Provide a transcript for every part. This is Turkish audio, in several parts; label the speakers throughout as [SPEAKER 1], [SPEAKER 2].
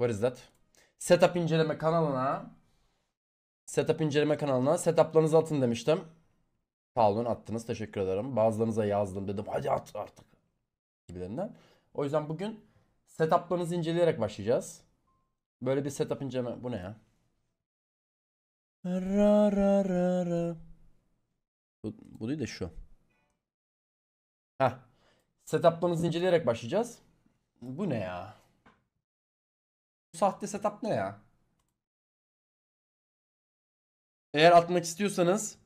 [SPEAKER 1] What is that? Setup inceleme kanalına Setup inceleme kanalına setuplarınızı atın demiştim. Sağ olun attınız teşekkür ederim. Bazılarınıza yazdım dedim hadi at artık gibilerinden. O yüzden bugün setuplarınızı inceleyerek başlayacağız. Böyle bir setup inceleme bu ne ya?
[SPEAKER 2] Ra ra ra ra. Bu,
[SPEAKER 1] bu değil de şu. Ha.
[SPEAKER 2] Setuplarınızı inceleyerek başlayacağız. Bu ne ya? sahte setup ne ya? Eğer atmak
[SPEAKER 1] istiyorsanız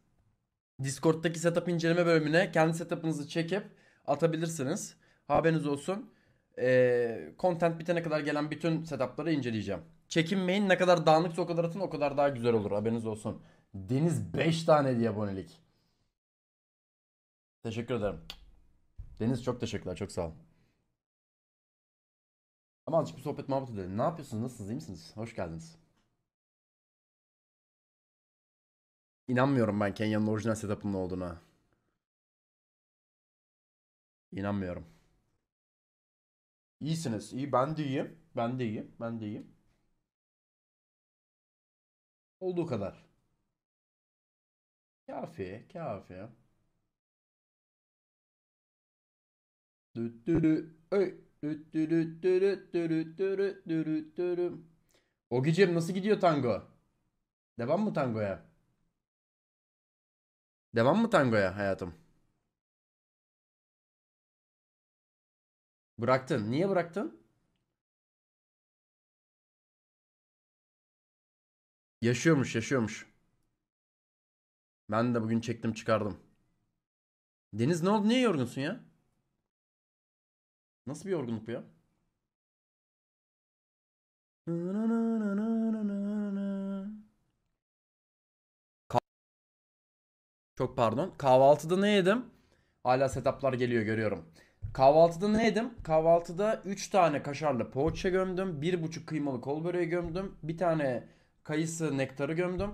[SPEAKER 1] Discord'daki setup inceleme bölümüne kendi setup'ınızı çekip atabilirsiniz. Haberiniz olsun. Ee, content bitene kadar gelen bütün setup'ları inceleyeceğim. Çekinmeyin ne kadar dağınıksa o kadar atın o kadar daha güzel olur haberiniz olsun. Deniz 5 tane diye abonelik. Teşekkür ederim.
[SPEAKER 2] Deniz çok teşekkürler çok sağ olun. Ama azıcık bir sohbet muhabbet edelim. Ne yapıyorsunuz? Nasılsınız? İyi misiniz? Hoş geldiniz. İnanmıyorum ben Kenya'nın orijinal setup'ının olduğuna. İnanmıyorum. İyisiniz. İyi. Ben de iyiyim. Ben de iyiyim. Ben de iyiyim. Olduğu kadar. Kafi. Kafi. Dü dü dü. Öy. O gece nasıl gidiyor tango? Devam mı tangoya? Devam mı tangoya hayatım? Bıraktın. Niye bıraktın? Yaşıyormuş, yaşıyormuş. Ben de bugün çektim, çıkardım. Deniz ne oldu? Niye yorgunsun ya? Nasıl bir yorgunluk bu ya?
[SPEAKER 1] Çok pardon. Kahvaltıda ne yedim? Hala setuplar geliyor görüyorum. Kahvaltıda ne yedim? Kahvaltıda 3 tane kaşarlı poğaça gömdüm. 1,5 kıymalı kol böreği gömdüm. Bir tane kayısı nektarı gömdüm.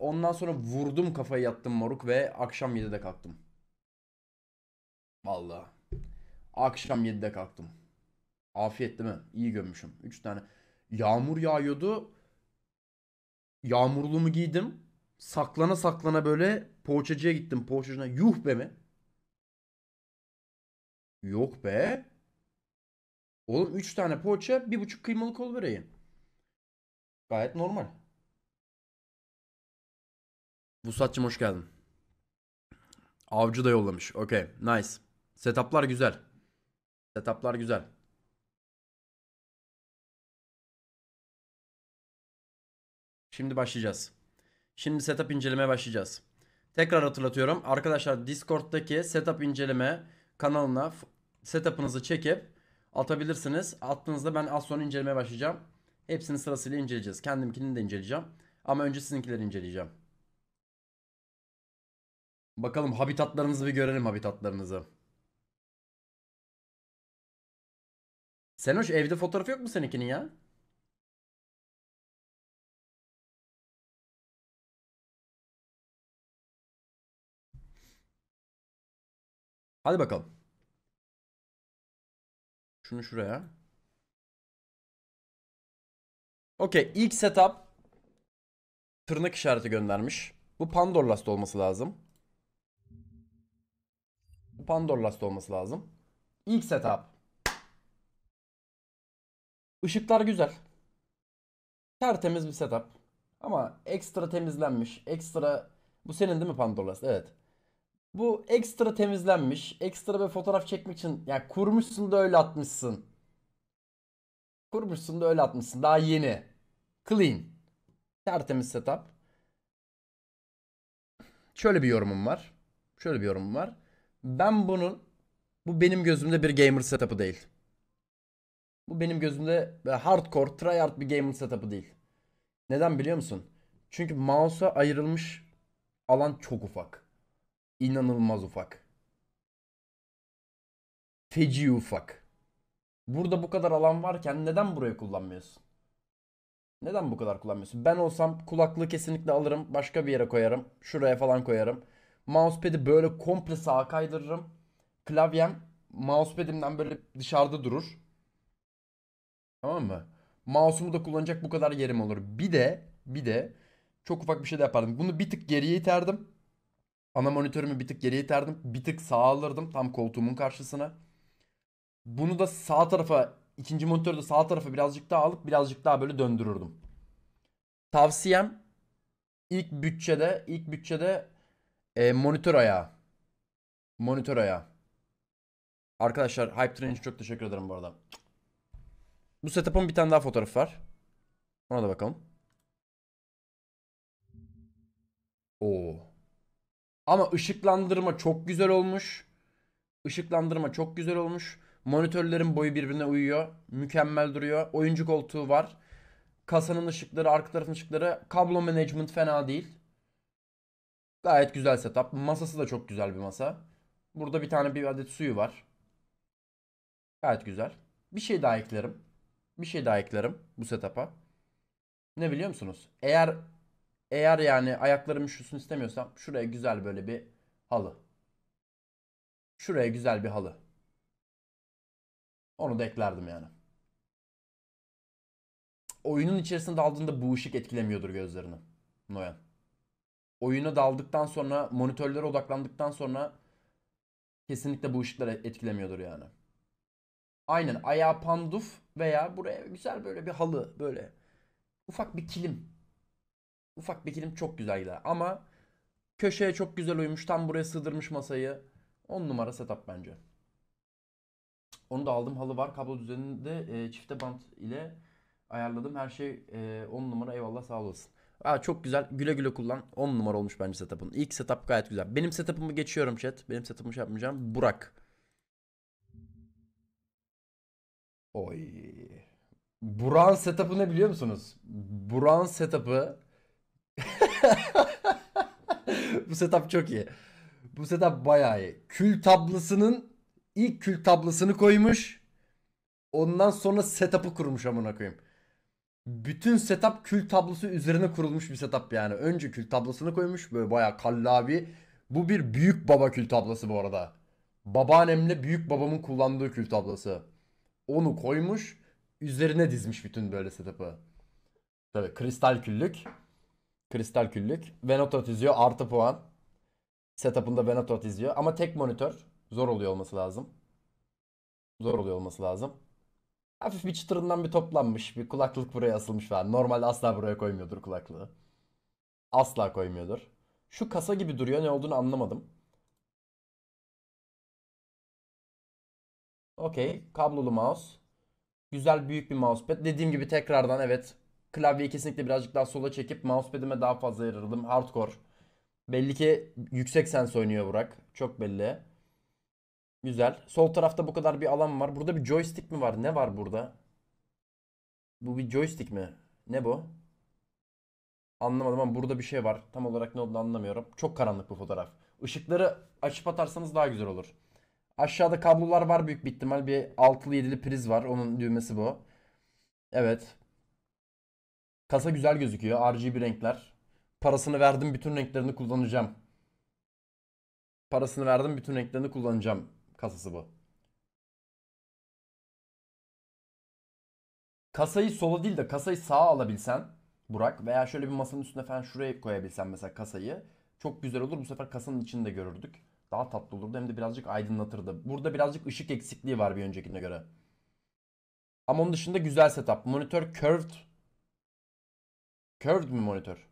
[SPEAKER 1] Ondan sonra vurdum kafayı yattım moruk ve akşam 7'de kalktım. Vallahi. Akşam 7'de kalktım. Afiyet değil mi? İyi gömmüşüm. 3 tane. Yağmur yağıyordu. Yağmurlu mu giydim. Saklana saklana böyle poğaçacıya gittim. Poğaçacına yuh be mi?
[SPEAKER 2] Yok be. Oğlum 3 tane poğaça, 1,5 kıymalı kol böreği. Gayet normal. Vusat'cım hoş geldin. Avcı da yollamış. Okey. Nice. Setuplar güzel. Setuplar güzel. Şimdi başlayacağız. Şimdi setup incelemeye
[SPEAKER 1] başlayacağız. Tekrar hatırlatıyorum. Arkadaşlar Discord'daki setup inceleme kanalına setup'ınızı çekip atabilirsiniz. Attığınızda ben az sonra incelemeye başlayacağım. Hepsini sırasıyla inceleyeceğiz. Kendimkini de inceleyeceğim. Ama önce sizinkileri inceleyeceğim.
[SPEAKER 2] Bakalım habitatlarınızı bir görelim habitatlarınızı. Sen Senoş evde fotoğrafı yok mu seninkinin ya? Hadi bakalım. Şunu şuraya. Okey ilk setup tırnak işareti göndermiş. Bu
[SPEAKER 1] Pandorlast olması lazım. Bu Pandorlast olması lazım. İlk setup. Işıklar güzel. Tertemiz bir setup. Ama ekstra temizlenmiş. Ekstra bu senin değil mi Pandoras? Evet. Bu ekstra temizlenmiş. Ekstra bir fotoğraf çekmek için ya yani kurmuşsun da öyle atmışsın. Kurmuşsun da öyle atmışsın. Daha yeni. Clean. Tertemiz setup. Şöyle bir yorumum var. Şöyle bir yorumum var. Ben bunun bu benim gözümde bir gamer setup'ı değil. Bu benim gözümde e, hardcore, tryhard bir gaming setup'ı değil. Neden biliyor musun? Çünkü mouse'a ayrılmış alan çok ufak. İnanılmaz ufak. Feci ufak. Burada bu kadar alan varken neden burayı kullanmıyorsun? Neden bu kadar kullanmıyorsun? Ben olsam kulaklığı kesinlikle alırım. Başka bir yere koyarım. Şuraya falan koyarım. Mousepad'i böyle komple sağa kaydırırım. Klavyem mousepad'imden böyle dışarıda durur. Tamam mı? Mouse'umu da kullanacak bu kadar yerim olur. Bir de bir de çok ufak bir şey de yapardım. Bunu bir tık geriye iterdim. Ana monitörümü bir tık geriye iterdim. Bir tık sağa alırdım tam koltuğumun karşısına. Bunu da sağ tarafa ikinci monitörü de sağ tarafa birazcık daha alıp birazcık daha böyle döndürürdüm. Tavsiyem ilk bütçede ilk bütçede e, monitör ayağı. Monitör ayağı. Arkadaşlar Hype Train için çok teşekkür ederim bu arada. Bu setup'ın bir tane daha fotoğraf var. Ona da bakalım. Oo. Ama ışıklandırma çok güzel olmuş. Işıklandırma çok güzel olmuş. Monitörlerin boyu birbirine uyuyor. Mükemmel duruyor. Oyuncu koltuğu var. Kasanın ışıkları, arka tarafın ışıkları. Kablo management fena değil. Gayet güzel setup. Masası da çok güzel bir masa. Burada bir tane bir adet suyu var. Gayet güzel. Bir şey daha eklerim bir şey daha eklerim bu setup'a. Ne biliyor musunuz? Eğer eğer yani ayaklarım üşüsün
[SPEAKER 2] istemiyorsam şuraya güzel böyle bir halı. Şuraya güzel bir halı. Onu da eklerdim yani. Oyunun içerisinde daldığında bu ışık etkilemiyordur gözlerini. Noyan. Oyuna
[SPEAKER 1] daldıktan sonra monitörlere odaklandıktan sonra kesinlikle bu ışıklar e-, etkilemiyordur yani. Aynen ayağa panduf veya buraya güzel böyle bir halı böyle. Ufak bir kilim. Ufak bir kilim çok güzel gider ama köşeye çok güzel uymuş tam buraya sığdırmış masayı. 10 numara setup bence. Onu da aldım halı var kablo düzeninde e, çifte bant ile ayarladım her şey 10 e, numara eyvallah sağ olasın. Aa, çok güzel güle güle kullan 10 numara olmuş bence setup'ın. İlk setup gayet güzel. Benim setup'ımı geçiyorum chat. Benim setup'ımı şey yapmayacağım. Burak. Oy. Buran setup'ı ne biliyor musunuz? Buran setup'ı Bu setup çok iyi. Bu setup bayağı iyi. Kül tablasının ilk kül tablasını koymuş. Ondan sonra setup'ı kurmuş amına koyayım. Bütün setup kül tablosu üzerine kurulmuş bir setup yani. Önce kül tablosunu koymuş böyle bayağı kallavi. Bu bir büyük baba kül tablası bu arada. Babaannemle büyük babamın kullandığı kül tablası onu koymuş. Üzerine dizmiş bütün böyle setup'ı. Tabii kristal küllük. Kristal küllük. Venatot izliyor artı puan. Setup'ında Venatot izliyor. Ama tek monitör. Zor oluyor olması lazım. Zor oluyor olması lazım. Hafif bir çıtırından bir toplanmış. Bir kulaklık buraya asılmış falan. Normalde asla buraya koymuyordur kulaklığı. Asla koymuyordur. Şu kasa gibi duruyor. Ne olduğunu anlamadım. Okey. Kablolu mouse. Güzel büyük bir mousepad. Dediğim gibi tekrardan evet. Klavyeyi kesinlikle birazcık daha sola çekip mousepad'ime daha fazla yer aradım. Hardcore. Belli ki yüksek sens oynuyor Burak. Çok belli. Güzel. Sol tarafta bu kadar bir alan var. Burada bir joystick mi var? Ne var burada? Bu bir joystick mi? Ne bu? Anlamadım ama burada bir şey var. Tam olarak ne olduğunu anlamıyorum. Çok karanlık bu fotoğraf. Işıkları açıp atarsanız daha güzel olur. Aşağıda kablolar var büyük bir ihtimal. Bir altılı yedili priz var. Onun düğmesi bu. Evet. Kasa güzel gözüküyor. RGB renkler. Parasını verdim bütün renklerini
[SPEAKER 2] kullanacağım. Parasını verdim bütün renklerini kullanacağım. Kasası bu. Kasayı sola değil de
[SPEAKER 1] kasayı sağa alabilsen Burak veya şöyle bir masanın üstüne falan şuraya koyabilsen mesela kasayı çok güzel olur. Bu sefer kasanın içinde görürdük daha tatlı olurdu hem de birazcık aydınlatırdı. Burada birazcık
[SPEAKER 2] ışık eksikliği var bir öncekine göre. Ama onun dışında güzel setup. Monitör curved. Curved mi monitör?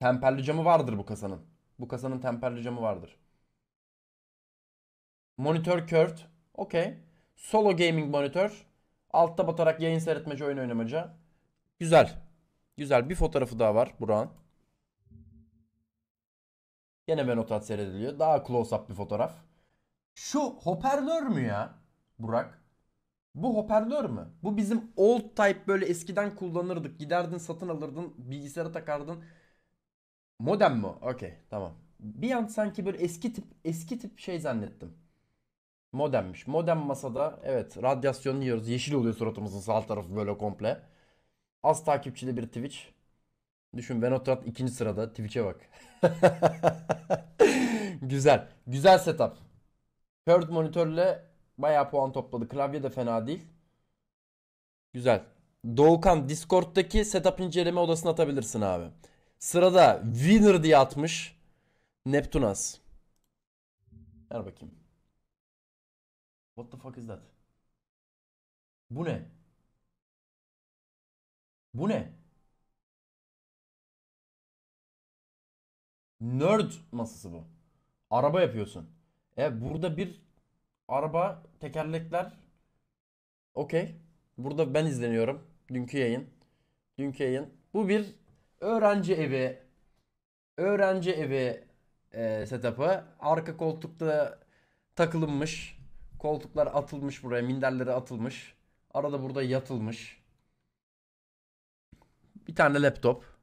[SPEAKER 2] Temperli camı vardır bu kasanın. Bu kasanın temperli camı vardır.
[SPEAKER 1] Monitör curved. Okey. Solo gaming monitör. Altta batarak yayın seyretmece, oyun oynamaca. Güzel. Güzel. Bir fotoğrafı daha var Burak'ın. Gene Benotat seyrediliyor. Daha close-up bir fotoğraf. Şu hoparlör mü ya Burak? Bu hoparlör mü? Bu bizim old type böyle eskiden kullanırdık. Giderdin satın alırdın bilgisayara takardın. Modem mi? Okey tamam. Bir an sanki böyle eski tip eski tip şey zannettim. Modemmiş. Modem masada evet radyasyon yiyoruz. Yeşil oluyor suratımızın sağ tarafı böyle komple. Az takipçili bir Twitch. Düşün Venotrat ikinci sırada. Twitch'e bak. Güzel. Güzel setup. Third monitörle bayağı puan topladı. Klavye de fena değil. Güzel. Doğukan Discord'daki setup inceleme odasına atabilirsin abi. Sırada winner diye atmış. Neptunas.
[SPEAKER 2] Ver bakayım. What the fuck is that? Bu ne? Bu ne? Nerd masası bu. Araba yapıyorsun. E burada bir araba, tekerlekler.
[SPEAKER 1] Okey. Burada ben izleniyorum. Dünkü yayın. Dünkü yayın. Bu bir öğrenci evi. Öğrenci evi e, setup'ı. Arka koltukta takılınmış. Koltuklar atılmış buraya. Minderleri atılmış. Arada burada yatılmış. Bir tane laptop.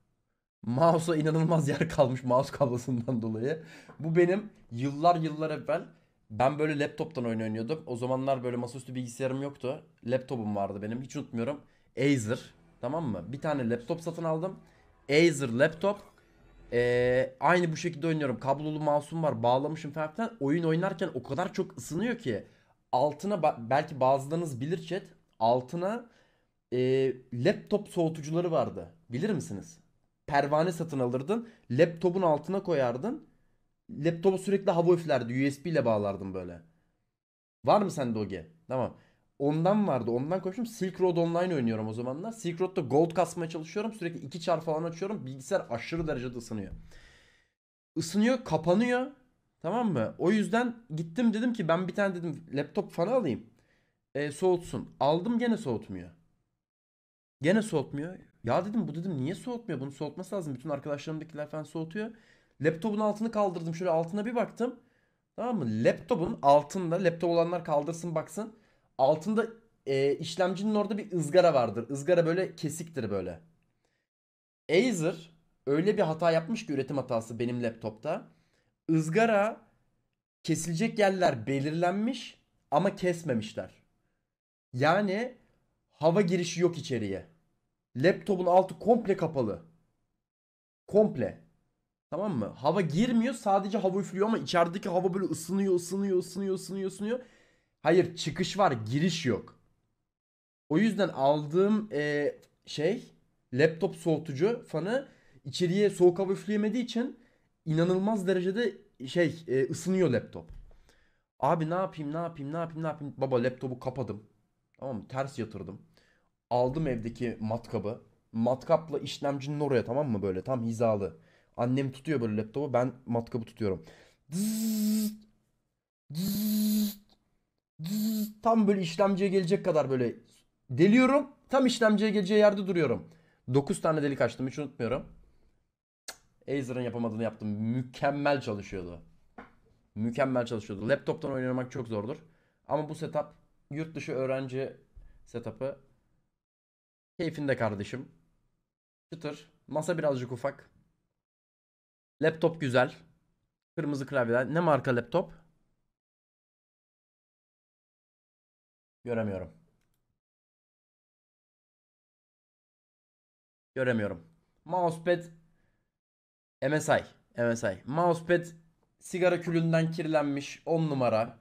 [SPEAKER 1] Mouse'a inanılmaz yer kalmış mouse kablosundan dolayı. Bu benim yıllar yıllar evvel ben böyle laptoptan oyun oynuyordum. O zamanlar böyle masaüstü bilgisayarım yoktu. Laptopum vardı benim hiç unutmuyorum. Acer tamam mı? Bir tane laptop satın aldım. Acer laptop. Ee, aynı bu şekilde oynuyorum. Kablolu mouse'um var bağlamışım falan Oyun oynarken o kadar çok ısınıyor ki. Altına ba belki bazılarınız bilir chat. Altına e, laptop soğutucuları vardı. Bilir misiniz? pervane satın alırdın. Laptopun altına koyardın. Laptopu sürekli hava üflerdi. USB ile bağlardım böyle. Var mı sende doge? Tamam. Ondan vardı. Ondan koştum. Silk Road Online oynuyorum o zamanlar. Silk Road'da gold kasmaya çalışıyorum. Sürekli iki çarp falan açıyorum. Bilgisayar aşırı derecede ısınıyor. Isınıyor, kapanıyor. Tamam mı? O yüzden gittim dedim ki ben bir tane dedim laptop fanı alayım. E, soğutsun. Aldım gene soğutmuyor. Gene soğutmuyor. Ya dedim bu dedim niye soğutmuyor? Bunu soğutması lazım. Bütün arkadaşlarımdakiler falan soğutuyor. Laptopun altını kaldırdım. Şöyle altına bir baktım. Tamam mı? Laptopun altında laptop olanlar kaldırsın baksın. Altında e, işlemcinin orada bir ızgara vardır. Izgara böyle kesiktir böyle. Acer öyle bir hata yapmış ki üretim hatası benim laptopta. Izgara kesilecek yerler belirlenmiş ama kesmemişler. Yani hava girişi yok içeriye. Laptopun altı komple kapalı. Komple. Tamam mı? Hava girmiyor sadece hava üflüyor ama içerideki hava böyle ısınıyor ısınıyor ısınıyor ısınıyor ısınıyor. Hayır çıkış var giriş yok. O yüzden aldığım e, şey laptop soğutucu fanı içeriye soğuk hava üfleyemediği için inanılmaz derecede şey e, ısınıyor laptop. Abi ne yapayım ne yapayım ne yapayım ne yapayım baba laptopu kapadım. Tamam mı? Ters yatırdım. Aldım evdeki matkabı. Matkapla işlemcinin oraya tamam mı böyle tam hizalı. Annem tutuyor böyle laptopu ben matkabı tutuyorum. tam böyle işlemciye gelecek kadar böyle deliyorum. Tam işlemciye geleceği yerde duruyorum. 9 tane delik açtım hiç unutmuyorum. Azer'ın yapamadığını yaptım. Mükemmel çalışıyordu. Mükemmel çalışıyordu. Laptop'tan oynamak çok zordur. Ama bu setup yurt dışı öğrenci setup'ı Keyfinde kardeşim. Çıtır. Masa
[SPEAKER 2] birazcık ufak. Laptop güzel. Kırmızı klavyeler. Ne marka laptop? Göremiyorum. Göremiyorum. Mousepad MSI. MSI. Mousepad sigara külünden
[SPEAKER 1] kirlenmiş 10 numara.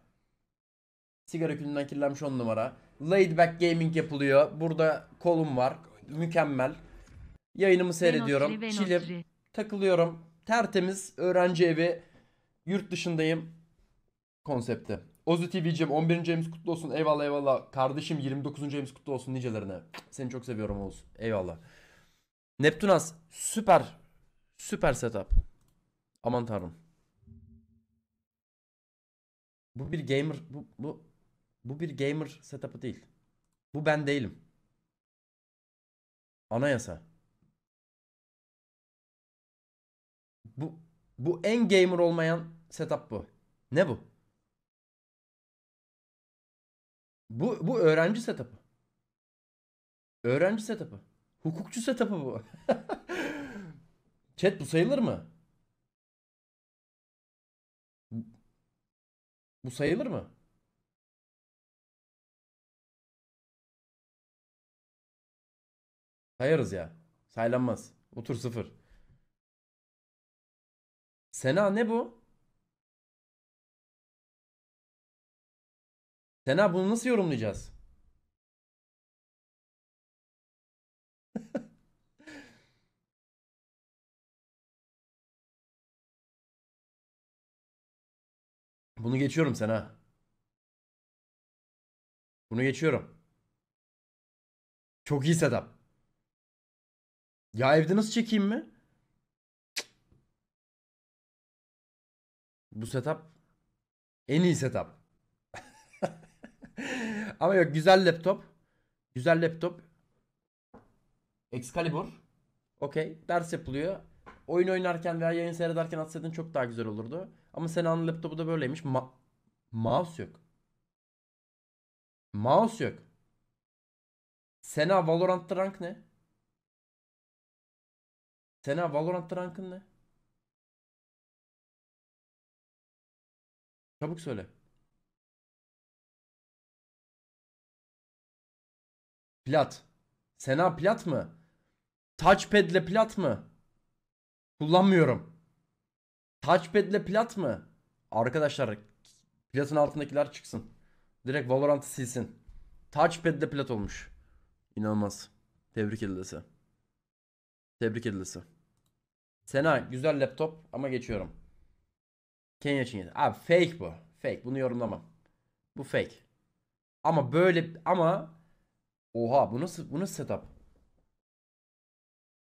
[SPEAKER 1] Sigara külünden kirlenmiş 10 numara. Laid back gaming yapılıyor. Burada kolum var. Mükemmel. Yayınımı seyrediyorum. Çilip takılıyorum. Tertemiz öğrenci evi. Yurt dışındayım. Konsepti. Ozu TV'cim 11. James kutlu olsun. Eyvallah eyvallah. Kardeşim 29. James kutlu olsun nicelerine. Seni çok seviyorum Oğuz. Eyvallah. Neptunas süper. Süper setup. Aman tanrım.
[SPEAKER 2] Bu bir gamer. Bu, bu bu bir gamer setup'ı değil. Bu ben değilim. Anayasa. Bu bu en gamer olmayan setup bu. Ne bu? Bu bu öğrenci setup'ı. Öğrenci setup'ı. Hukukçu setup'ı bu. Chat bu sayılır mı? Bu sayılır mı? Sayarız ya. Saylanmaz. Otur sıfır. Sena ne bu? Sena bunu nasıl yorumlayacağız? Bunu geçiyorum Sena. Bunu geçiyorum. Çok iyi setup. Ya evde nasıl çekeyim mi? Bu setup en iyi setup. Ama yok güzel laptop.
[SPEAKER 1] Güzel laptop. Excalibur. Okey. Ders yapılıyor. Oyun oynarken veya yayın seyrederken atsaydın çok daha güzel olurdu. Ama Sena'nın laptopu da böyleymiş.
[SPEAKER 2] Ma mouse yok. Mouse yok. Sena Valorant rank ne? Sena Valorant rankın ne? Çabuk söyle. Plat. Sena plat mı? Touchpad ile plat mı?
[SPEAKER 1] Kullanmıyorum. Touchpad ile plat mı? Arkadaşlar platın altındakiler çıksın. Direkt Valorant'ı silsin. ile plat olmuş. İnanılmaz. Tebrik edilesi. Tebrik edilesi. Sena güzel laptop ama geçiyorum. Kenya Çin. Abi fake bu. Fake. Bunu yorumlamam. Bu fake. Ama böyle ama oha bu nasıl bu nasıl setup?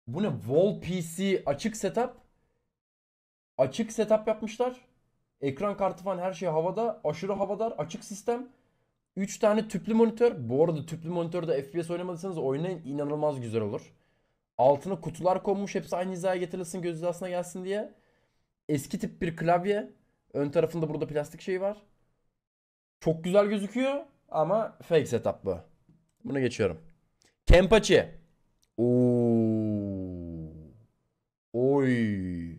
[SPEAKER 1] Bu ne wall PC açık setup? Açık setup yapmışlar. Ekran kartı falan her şey havada. Aşırı havadar. Açık sistem. 3 tane tüplü monitör. Bu arada tüplü monitörde FPS oynamadıysanız oynayın. inanılmaz güzel olur. Altına kutular konmuş hepsi aynı hizaya getirilsin göz hizasına gelsin diye. Eski tip bir klavye. Ön tarafında burada plastik şey var. Çok güzel gözüküyor ama fake setup bu. Bunu geçiyorum. Kempachi. Oo. Oy.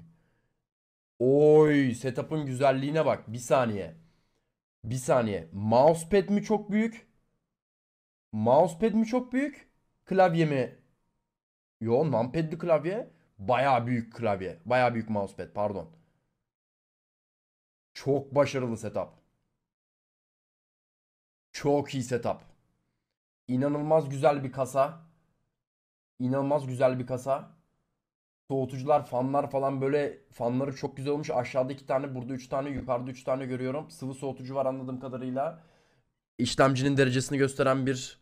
[SPEAKER 1] Oy. Setup'ın güzelliğine bak. Bir saniye. Bir saniye. Mousepad mi çok büyük? Mousepad mi çok büyük? Klavye mi Yo numpad'li klavye
[SPEAKER 2] baya büyük klavye. Baya büyük mousepad pardon. Çok başarılı setup. Çok iyi setup.
[SPEAKER 1] İnanılmaz güzel bir kasa. İnanılmaz güzel bir kasa. Soğutucular, fanlar falan böyle fanları çok güzel olmuş. Aşağıda iki tane, burada üç tane, yukarıda üç tane görüyorum. Sıvı soğutucu var anladığım kadarıyla. İşlemcinin derecesini gösteren bir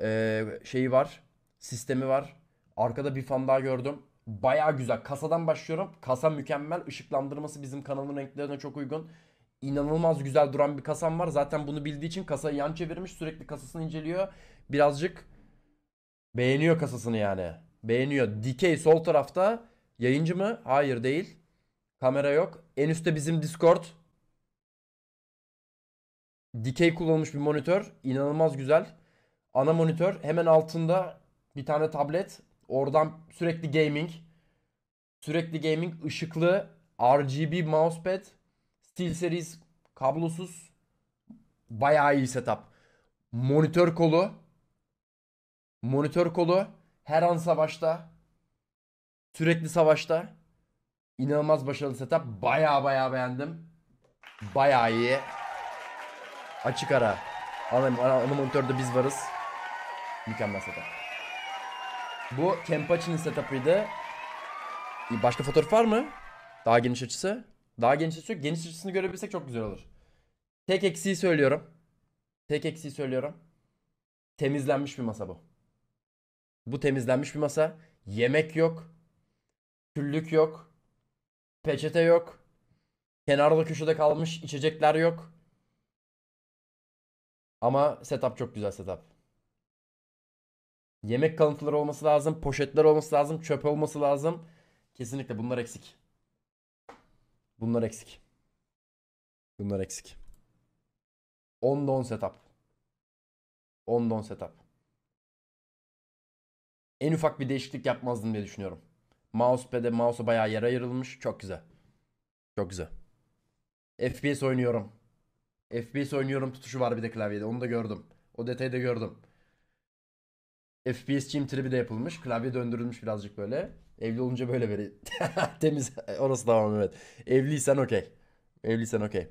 [SPEAKER 1] e, şeyi var. Sistemi var. Arkada bir fan daha gördüm. Baya güzel. Kasadan başlıyorum. Kasa mükemmel. Işıklandırması bizim kanalın renklerine çok uygun. İnanılmaz güzel duran bir kasam var. Zaten bunu bildiği için kasayı yan çevirmiş. Sürekli kasasını inceliyor. Birazcık beğeniyor kasasını yani. Beğeniyor. Dikey sol tarafta yayıncı mı? Hayır değil. Kamera yok. En üstte bizim Discord. Dikey kullanılmış bir monitör. İnanılmaz güzel. Ana monitör. Hemen altında bir tane tablet. Oradan sürekli gaming. Sürekli gaming ışıklı RGB mousepad. SteelSeries kablosuz. Bayağı iyi setup. Monitör kolu. Monitör kolu. Her an savaşta. Sürekli savaşta. İnanılmaz başarılı setup. Baya baya beğendim. Baya iyi. Açık ara. Ana, ana, monitörde biz varız. Mükemmel setup. Bu Kempachi'nin setup'ıydı. E, başka fotoğraf var mı? Daha geniş açısı. Daha geniş açısı yok. Geniş açısını görebilsek çok güzel olur. Tek eksiği söylüyorum. Tek eksiği söylüyorum. Temizlenmiş bir masa bu. Bu temizlenmiş bir masa. Yemek yok. Küllük yok. Peçete yok. Kenarda köşede kalmış içecekler yok. Ama setup çok güzel setup. Yemek kalıntıları olması lazım. Poşetler olması lazım. Çöp olması lazım. Kesinlikle bunlar eksik. Bunlar eksik. Bunlar
[SPEAKER 2] eksik. 10 don setup. 10 don setup. En ufak bir değişiklik yapmazdım diye düşünüyorum. Mousepad'e
[SPEAKER 1] mouse'a bayağı yer ayrılmış. Çok güzel. Çok güzel. FPS oynuyorum. FPS oynuyorum tutuşu var bir de klavyede. Onu da gördüm. O detayı da gördüm. FPS Gym tribi de yapılmış. Klavye döndürülmüş birazcık böyle. Evli olunca böyle veri. Temiz. Orası tamam evet. Evliysen okey. Evliysen okey.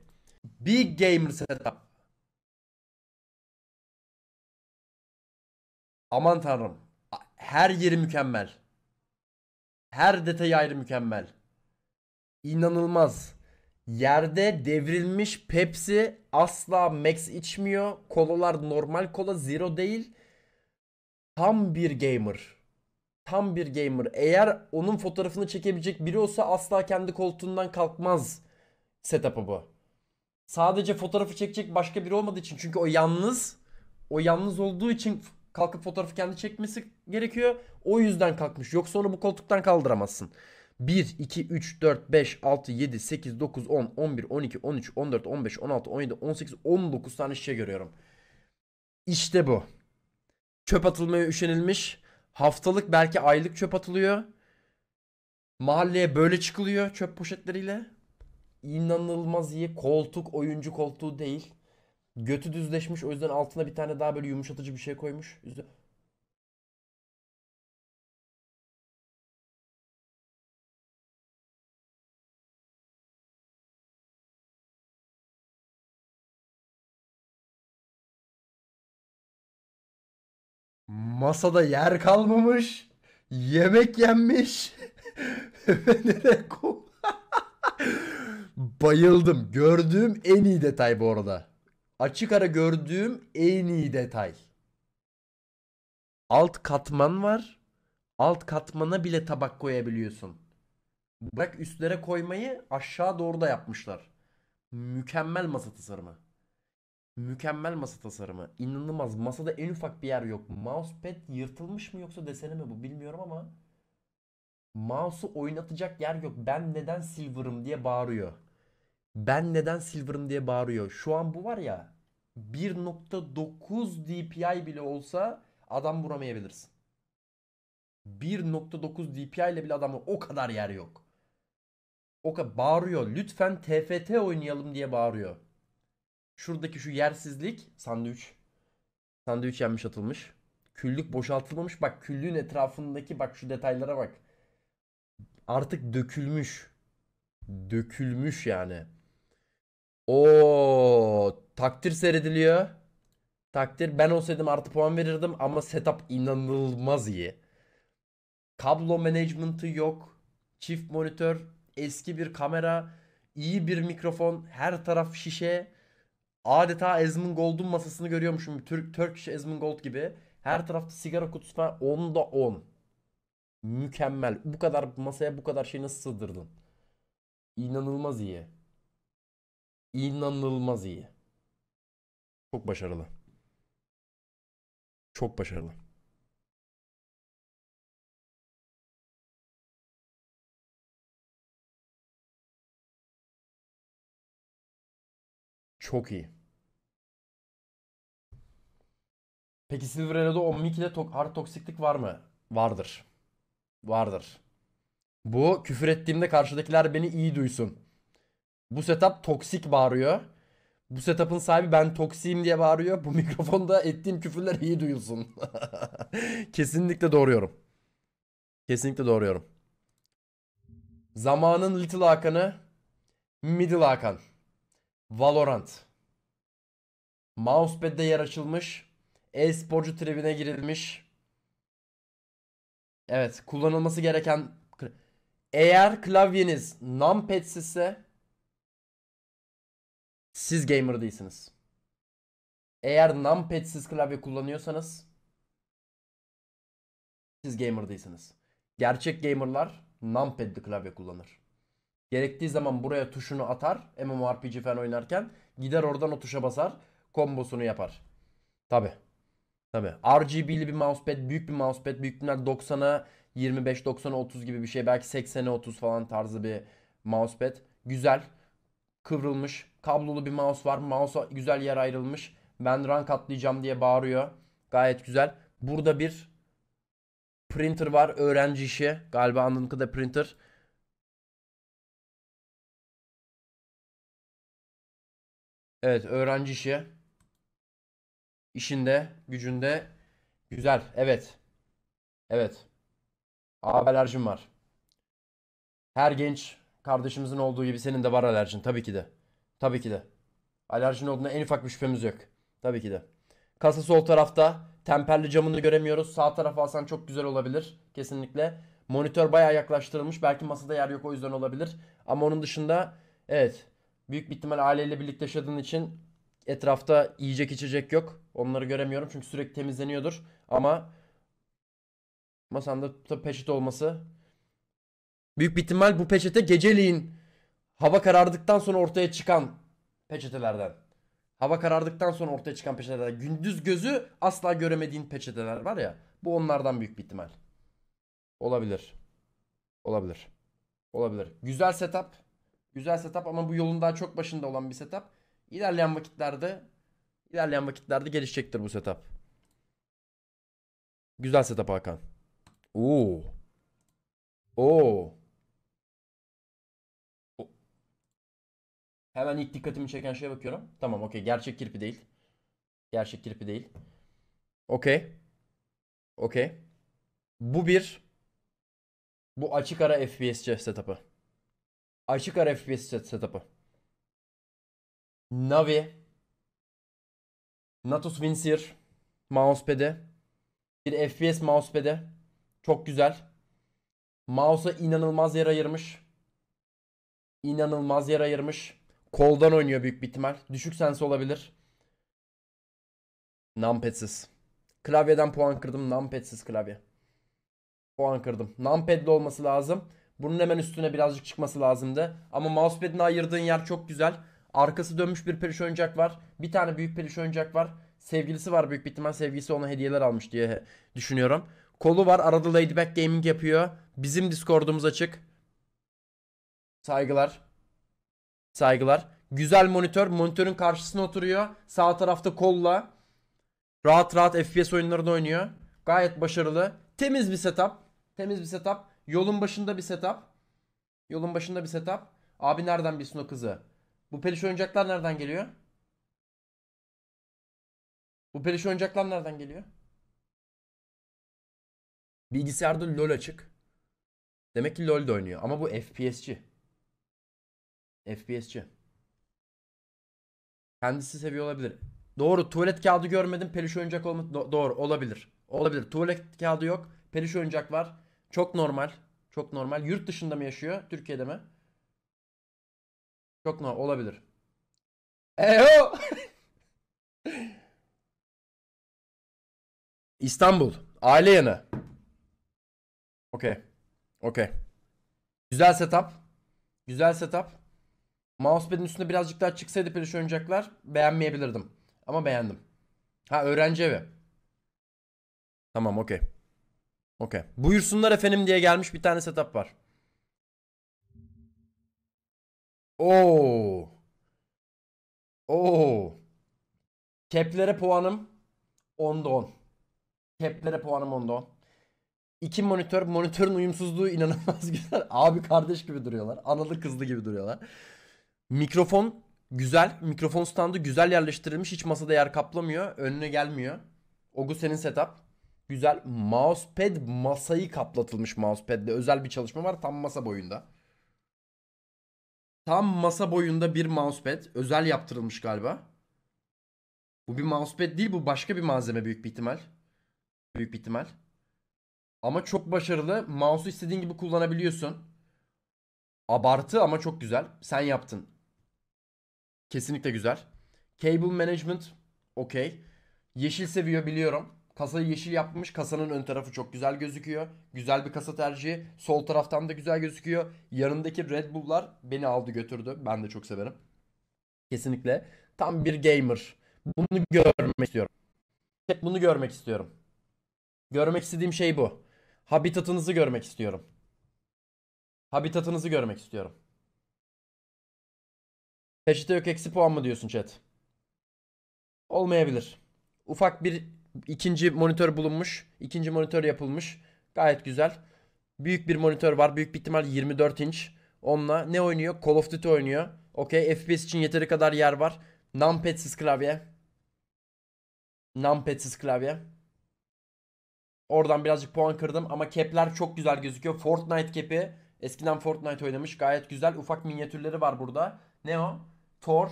[SPEAKER 2] Big Gamer Setup. Aman tanrım. Her yeri mükemmel. Her detay
[SPEAKER 1] ayrı mükemmel. İnanılmaz. Yerde devrilmiş Pepsi asla Max içmiyor. Kolalar normal kola zero değil tam bir gamer. Tam bir gamer. Eğer onun fotoğrafını çekebilecek biri olsa asla kendi koltuğundan kalkmaz setup'ı bu. Sadece fotoğrafı çekecek başka biri olmadığı için çünkü o yalnız o yalnız olduğu için kalkıp fotoğrafı kendi çekmesi gerekiyor. O yüzden kalkmış. Yoksa onu bu koltuktan kaldıramazsın. 1, 2, 3, 4, 5, 6, 7, 8, 9, 10, 11, 12, 13, 14, 15, 16, 17, 18, 19 tane şişe görüyorum. İşte bu. Çöp atılmaya üşenilmiş. Haftalık belki aylık çöp atılıyor. Mahalleye böyle çıkılıyor çöp poşetleriyle. İnanılmaz iyi. Koltuk oyuncu
[SPEAKER 2] koltuğu değil. Götü düzleşmiş o yüzden altına bir tane daha böyle yumuşatıcı bir şey koymuş. Masada yer kalmamış. Yemek yenmiş.
[SPEAKER 1] Bayıldım. Gördüğüm en iyi detay bu arada. Açık ara gördüğüm en iyi detay. Alt katman var. Alt katmana bile tabak koyabiliyorsun. Bırak üstlere koymayı aşağı doğru da yapmışlar. Mükemmel masa tasarımı. Mükemmel masa tasarımı. İnanılmaz. Masada en ufak bir yer yok. Mousepad yırtılmış mı yoksa desene mi bu bilmiyorum ama mouse'u oynatacak yer yok. Ben neden silver'ım diye bağırıyor. Ben neden silver'ım diye bağırıyor. Şu an bu var ya 1.9 DPI bile olsa adam vuramayabilirsin. 1.9 DPI ile bile adamı o kadar yer yok. O kadar bağırıyor. Lütfen TFT oynayalım diye bağırıyor. Şuradaki şu yersizlik sandviç. Sandviç yenmiş atılmış. Küllük boşaltılmamış. Bak küllüğün etrafındaki bak şu detaylara bak. Artık dökülmüş. Dökülmüş yani. O takdir seyrediliyor. Takdir ben olsaydım artı puan verirdim ama setup inanılmaz iyi. Kablo management'ı yok. Çift monitör, eski bir kamera, iyi bir mikrofon, her taraf şişe adeta Esmond Gold'un masasını görüyormuşum. Türk Turkish Esmond Gold gibi. Her tarafta sigara kutusu falan onda 10. Mükemmel. Bu kadar masaya bu kadar
[SPEAKER 2] şey nasıl sığdırdın? İnanılmaz iyi. İnanılmaz iyi. Çok başarılı. Çok başarılı. Çok iyi. Peki Silveredo'da o
[SPEAKER 1] Mickey'de to hard toksiklik var mı? Vardır. Vardır. Bu küfür ettiğimde karşıdakiler beni iyi duysun. Bu setup toksik bağırıyor. Bu setup'ın sahibi ben toksiyim diye bağırıyor. Bu mikrofonda ettiğim küfürler iyi duyulsun. Kesinlikle doğruyorum. Kesinlikle doğruyorum. Zamanın Little Hakan'ı Middle Hakan. Valorant. Mousepad'de yer açılmış e-sporcu tribine girilmiş. Evet kullanılması gereken eğer klavyeniz numpad ise siz gamer değilsiniz. Eğer numpadsiz klavye kullanıyorsanız siz gamer değilsiniz. Gerçek gamerlar numpadli klavye kullanır. Gerektiği zaman buraya tuşunu atar MMORPG falan oynarken gider oradan o tuşa basar kombosunu yapar. Tabi. Tabii RGB'li bir mousepad, büyük bir mousepad, büyüklükler 90'a 25, 90'a 30 gibi bir şey. Belki 80'e 30 falan tarzı bir mousepad. Güzel. Kıvrılmış. Kablolu bir mouse var. mouse güzel yer ayrılmış. Ben rank atlayacağım diye bağırıyor. Gayet güzel.
[SPEAKER 2] Burada bir printer var. Öğrenci işi. Galiba anladığım kadarıyla printer. Evet öğrenci işi işinde, gücünde.
[SPEAKER 1] Güzel. Evet. Evet. Abel alerjim var. Her genç kardeşimizin olduğu gibi senin de var alerjin. Tabii ki de. Tabii ki de. Alerjin olduğuna en ufak bir şüphemiz yok. Tabii ki de. Kasa sol tarafta. Temperli camını göremiyoruz. Sağ tarafa alsan çok güzel olabilir. Kesinlikle. Monitör baya yaklaştırılmış. Belki masada yer yok o yüzden olabilir. Ama onun dışında evet. Büyük bir ihtimal aileyle birlikte yaşadığın için etrafta yiyecek içecek yok. Onları göremiyorum çünkü sürekli temizleniyordur. Ama masamda peçete olması büyük bir ihtimal bu peçete geceliğin hava karardıktan sonra ortaya çıkan peçetelerden. Hava karardıktan sonra ortaya çıkan peçeteler. Gündüz gözü asla göremediğin peçeteler var ya. Bu onlardan büyük bir ihtimal. Olabilir. Olabilir. Olabilir. Güzel setup. Güzel setup ama bu yolun daha çok başında olan bir setup. İlerleyen vakitlerde İlerleyen vakitlerde gelişecektir bu setup.
[SPEAKER 2] Güzel setup Hakan. Oo. Oo. Hemen ilk dikkatimi çeken şeye bakıyorum.
[SPEAKER 1] Tamam okey. Gerçek kirpi değil. Gerçek kirpi değil. Okey. Okey. Bu bir bu açık ara FPS setup'ı. Açık ara FPS setup'ı. Navi Natus Winsir mousepad'i. Bir FPS mousepad'i. Çok güzel. Mouse'a inanılmaz yer ayırmış. İnanılmaz yer ayırmış. Koldan oynuyor büyük bir ihtimal. Düşük sensi olabilir. Numpad'siz. Klavyeden puan kırdım. Numpad'siz klavye. Puan kırdım. Numpad'li olması lazım. Bunun hemen üstüne birazcık çıkması lazımdı. Ama mousepad'ini ayırdığın yer çok güzel. Arkası dönmüş bir periş oyuncak var. Bir tane büyük periş oyuncak var. Sevgilisi var büyük bir ihtimal sevgilisi ona hediyeler almış diye düşünüyorum. Kolu var arada Ladyback Gaming yapıyor. Bizim Discord'umuz açık. Saygılar. Saygılar. Güzel monitör. Monitörün karşısına oturuyor. Sağ tarafta kolla. Rahat rahat FPS oyunlarını oynuyor. Gayet başarılı. Temiz bir setup. Temiz bir setup. Yolun başında bir setup. Yolun başında bir setup. Abi nereden bilsin o kızı? Bu periş oyuncaklar nereden geliyor?
[SPEAKER 2] Bu periş oyuncaklar nereden geliyor? Bilgisayarda LoL açık. Demek ki lol LoL'de oynuyor. Ama bu FPS'ci. FPS'ci.
[SPEAKER 1] Kendisi seviyor olabilir. Doğru tuvalet kağıdı görmedim. Periş oyuncak olma Do doğru olabilir. Olabilir. Tuvalet kağıdı yok. Periş oyuncak var. Çok normal. Çok normal. Yurt dışında mı
[SPEAKER 2] yaşıyor? Türkiye'de mi? Çok no olabilir. Eho! İstanbul. Aile yanı. Okey. Okey.
[SPEAKER 1] Güzel setup. Güzel setup. Mousepad'in üstünde birazcık daha çıksaydı perişan oyuncaklar beğenmeyebilirdim. Ama beğendim. Ha öğrenci evi. Tamam okey. Okey. Buyursunlar efendim diye gelmiş bir tane setup var.
[SPEAKER 2] Oo. Oo. Keplere puanım 10'da 10.
[SPEAKER 1] Keplere puanım 10'da 10. İki monitör, monitörün uyumsuzluğu inanılmaz güzel. Abi kardeş gibi duruyorlar. Analı kızlı gibi duruyorlar. Mikrofon güzel. Mikrofon standı güzel yerleştirilmiş. Hiç masada yer kaplamıyor. Önüne gelmiyor. Ogu senin setup. Güzel. Mousepad masayı kaplatılmış mousepad'le. Özel bir çalışma var tam masa boyunda. Tam masa boyunda bir mousepad. Özel yaptırılmış galiba. Bu bir mousepad değil bu başka bir malzeme büyük bir ihtimal. Büyük bir ihtimal. Ama çok başarılı. Mouse'u istediğin gibi kullanabiliyorsun. Abartı ama çok güzel. Sen yaptın. Kesinlikle güzel. Cable management okey. Yeşil seviyor biliyorum. Kasayı yeşil yapmış. Kasanın ön tarafı çok güzel gözüküyor. Güzel bir kasa tercihi. Sol taraftan da güzel gözüküyor. Yanındaki Red Bull'lar beni aldı götürdü. Ben de çok severim. Kesinlikle. Tam bir gamer. Bunu görmek istiyorum. Hep bunu görmek istiyorum. Görmek istediğim şey bu. Habitatınızı görmek istiyorum. Habitatınızı görmek istiyorum. Peşte yok eksi puan mı diyorsun chat? Olmayabilir. Ufak bir ikinci monitör bulunmuş. ikinci monitör yapılmış. Gayet güzel. Büyük bir monitör var. Büyük bir ihtimal 24 inç. Onunla ne oynuyor? Call of Duty oynuyor. Okey FPS için yeteri kadar yer var. Numpad'siz klavye. Numpad'siz klavye. Oradan birazcık puan kırdım ama kepler çok güzel gözüküyor. Fortnite kepi. Eskiden Fortnite oynamış. Gayet güzel. Ufak minyatürleri var burada. Ne o? Thor.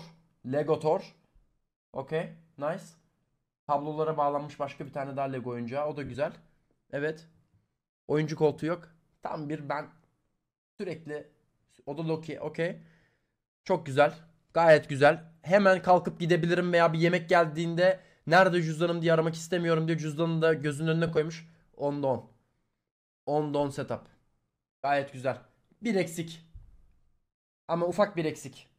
[SPEAKER 1] Lego Thor. Okey. Nice. Tablolara bağlanmış başka bir tane daha Lego oyuncağı. O da güzel. Evet. Oyuncu koltuğu yok. Tam bir ben sürekli o da Loki. Okey. Çok güzel. Gayet güzel. Hemen kalkıp gidebilirim veya bir yemek geldiğinde nerede cüzdanım diye aramak istemiyorum diye cüzdanını da gözünün önüne koymuş. 10'da 10. 10'da 10 setup. Gayet güzel. Bir eksik. Ama ufak bir eksik.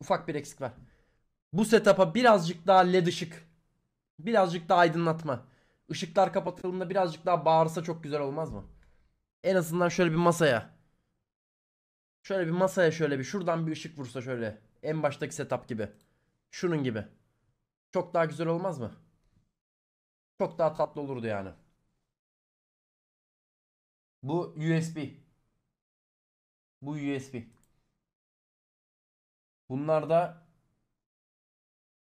[SPEAKER 1] Ufak bir eksik var bu setup'a birazcık daha led ışık, birazcık daha aydınlatma. Işıklar kapatıldığında birazcık daha bağırsa çok güzel olmaz mı? En azından şöyle bir masaya. Şöyle bir masaya şöyle bir şuradan bir ışık vursa şöyle. En baştaki setup gibi. Şunun gibi. Çok daha güzel olmaz mı? Çok daha
[SPEAKER 2] tatlı olurdu yani. Bu USB. Bu USB. Bunlar da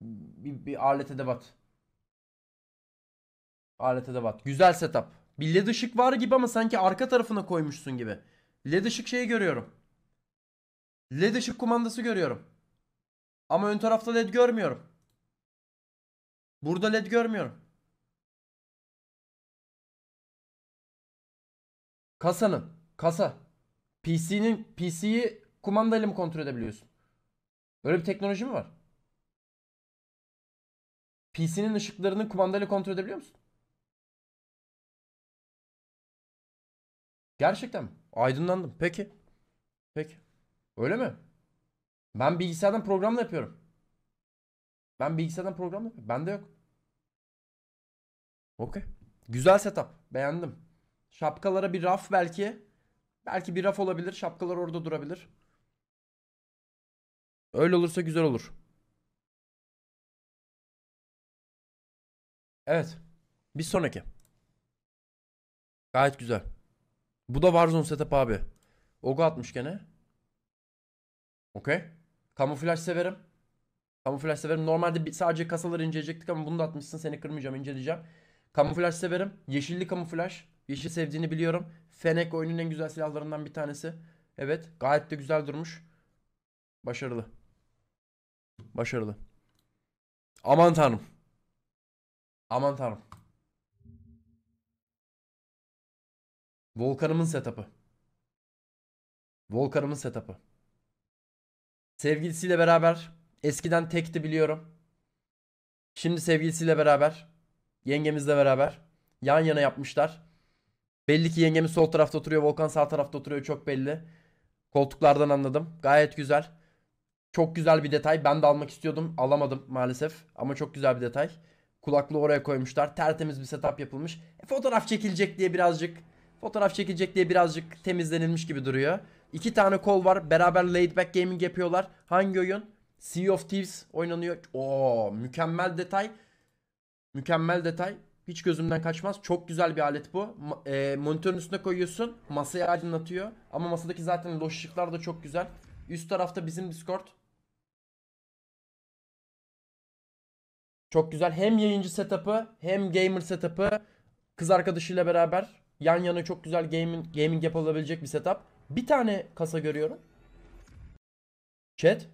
[SPEAKER 2] bir, bir alet edebat.
[SPEAKER 1] Alet edebat. Güzel setup. Bir led ışık var gibi ama sanki arka tarafına koymuşsun gibi. Led ışık şeyi görüyorum. Led ışık kumandası görüyorum. Ama
[SPEAKER 2] ön tarafta led görmüyorum. Burada led görmüyorum. Kasanın. Kasa. PC'nin PC'yi kumandayla mı kontrol edebiliyorsun? Böyle bir teknoloji mi var? PC'nin ışıklarını kumandayla kontrol edebiliyor musun? Gerçekten mi? Aydınlandım. Peki. Peki. Öyle mi? Ben bilgisayardan programla yapıyorum.
[SPEAKER 1] Ben bilgisayardan programla yapıyorum. Bende yok. Okey. Güzel setup. Beğendim. Şapkalara bir raf belki. Belki bir
[SPEAKER 2] raf olabilir. Şapkalar orada durabilir. Öyle olursa güzel olur. Evet. Bir sonraki. Gayet güzel. Bu da Warzone setup abi.
[SPEAKER 1] Oga atmış gene. Okey. Kamuflaj severim. Kamuflaj severim. Normalde sadece kasaları inceleyecektik ama bunu da atmışsın. Seni kırmayacağım, inceleyeceğim. Kamuflaj severim. Yeşilli kamuflaj. Yeşil sevdiğini biliyorum. Fenek oyunun en güzel silahlarından bir tanesi. Evet. Gayet de güzel durmuş. Başarılı.
[SPEAKER 2] Başarılı. Aman tanrım. Aman tanrım. Volkan'ımın setup'ı. Volkan'ımın setup'ı. Sevgilisiyle beraber
[SPEAKER 1] eskiden tekti biliyorum. Şimdi sevgilisiyle beraber yengemizle beraber yan yana yapmışlar. Belli ki yengemiz sol tarafta oturuyor, Volkan sağ tarafta oturuyor çok belli. Koltuklardan anladım. Gayet güzel. Çok güzel bir detay. Ben de almak istiyordum. Alamadım maalesef. Ama çok güzel bir detay. Kulaklığı oraya koymuşlar. Tertemiz bir setup yapılmış. E, fotoğraf çekilecek diye birazcık fotoğraf çekilecek diye birazcık temizlenilmiş gibi duruyor. İki tane kol var. Beraber laid back gaming yapıyorlar. Hangi oyun? Sea of Thieves oynanıyor. Oo, mükemmel detay. Mükemmel detay. Hiç gözümden kaçmaz. Çok güzel bir alet bu. Ma- e, monitörün üstüne koyuyorsun. Masayı aydınlatıyor. Ama masadaki zaten loş ışıklar da çok güzel. Üst tarafta bizim Discord. Çok güzel. Hem yayıncı setup'ı hem gamer setup'ı kız arkadaşıyla beraber yan yana çok güzel gaming, gaming yapılabilecek bir setup.
[SPEAKER 2] Bir tane kasa görüyorum. Chat.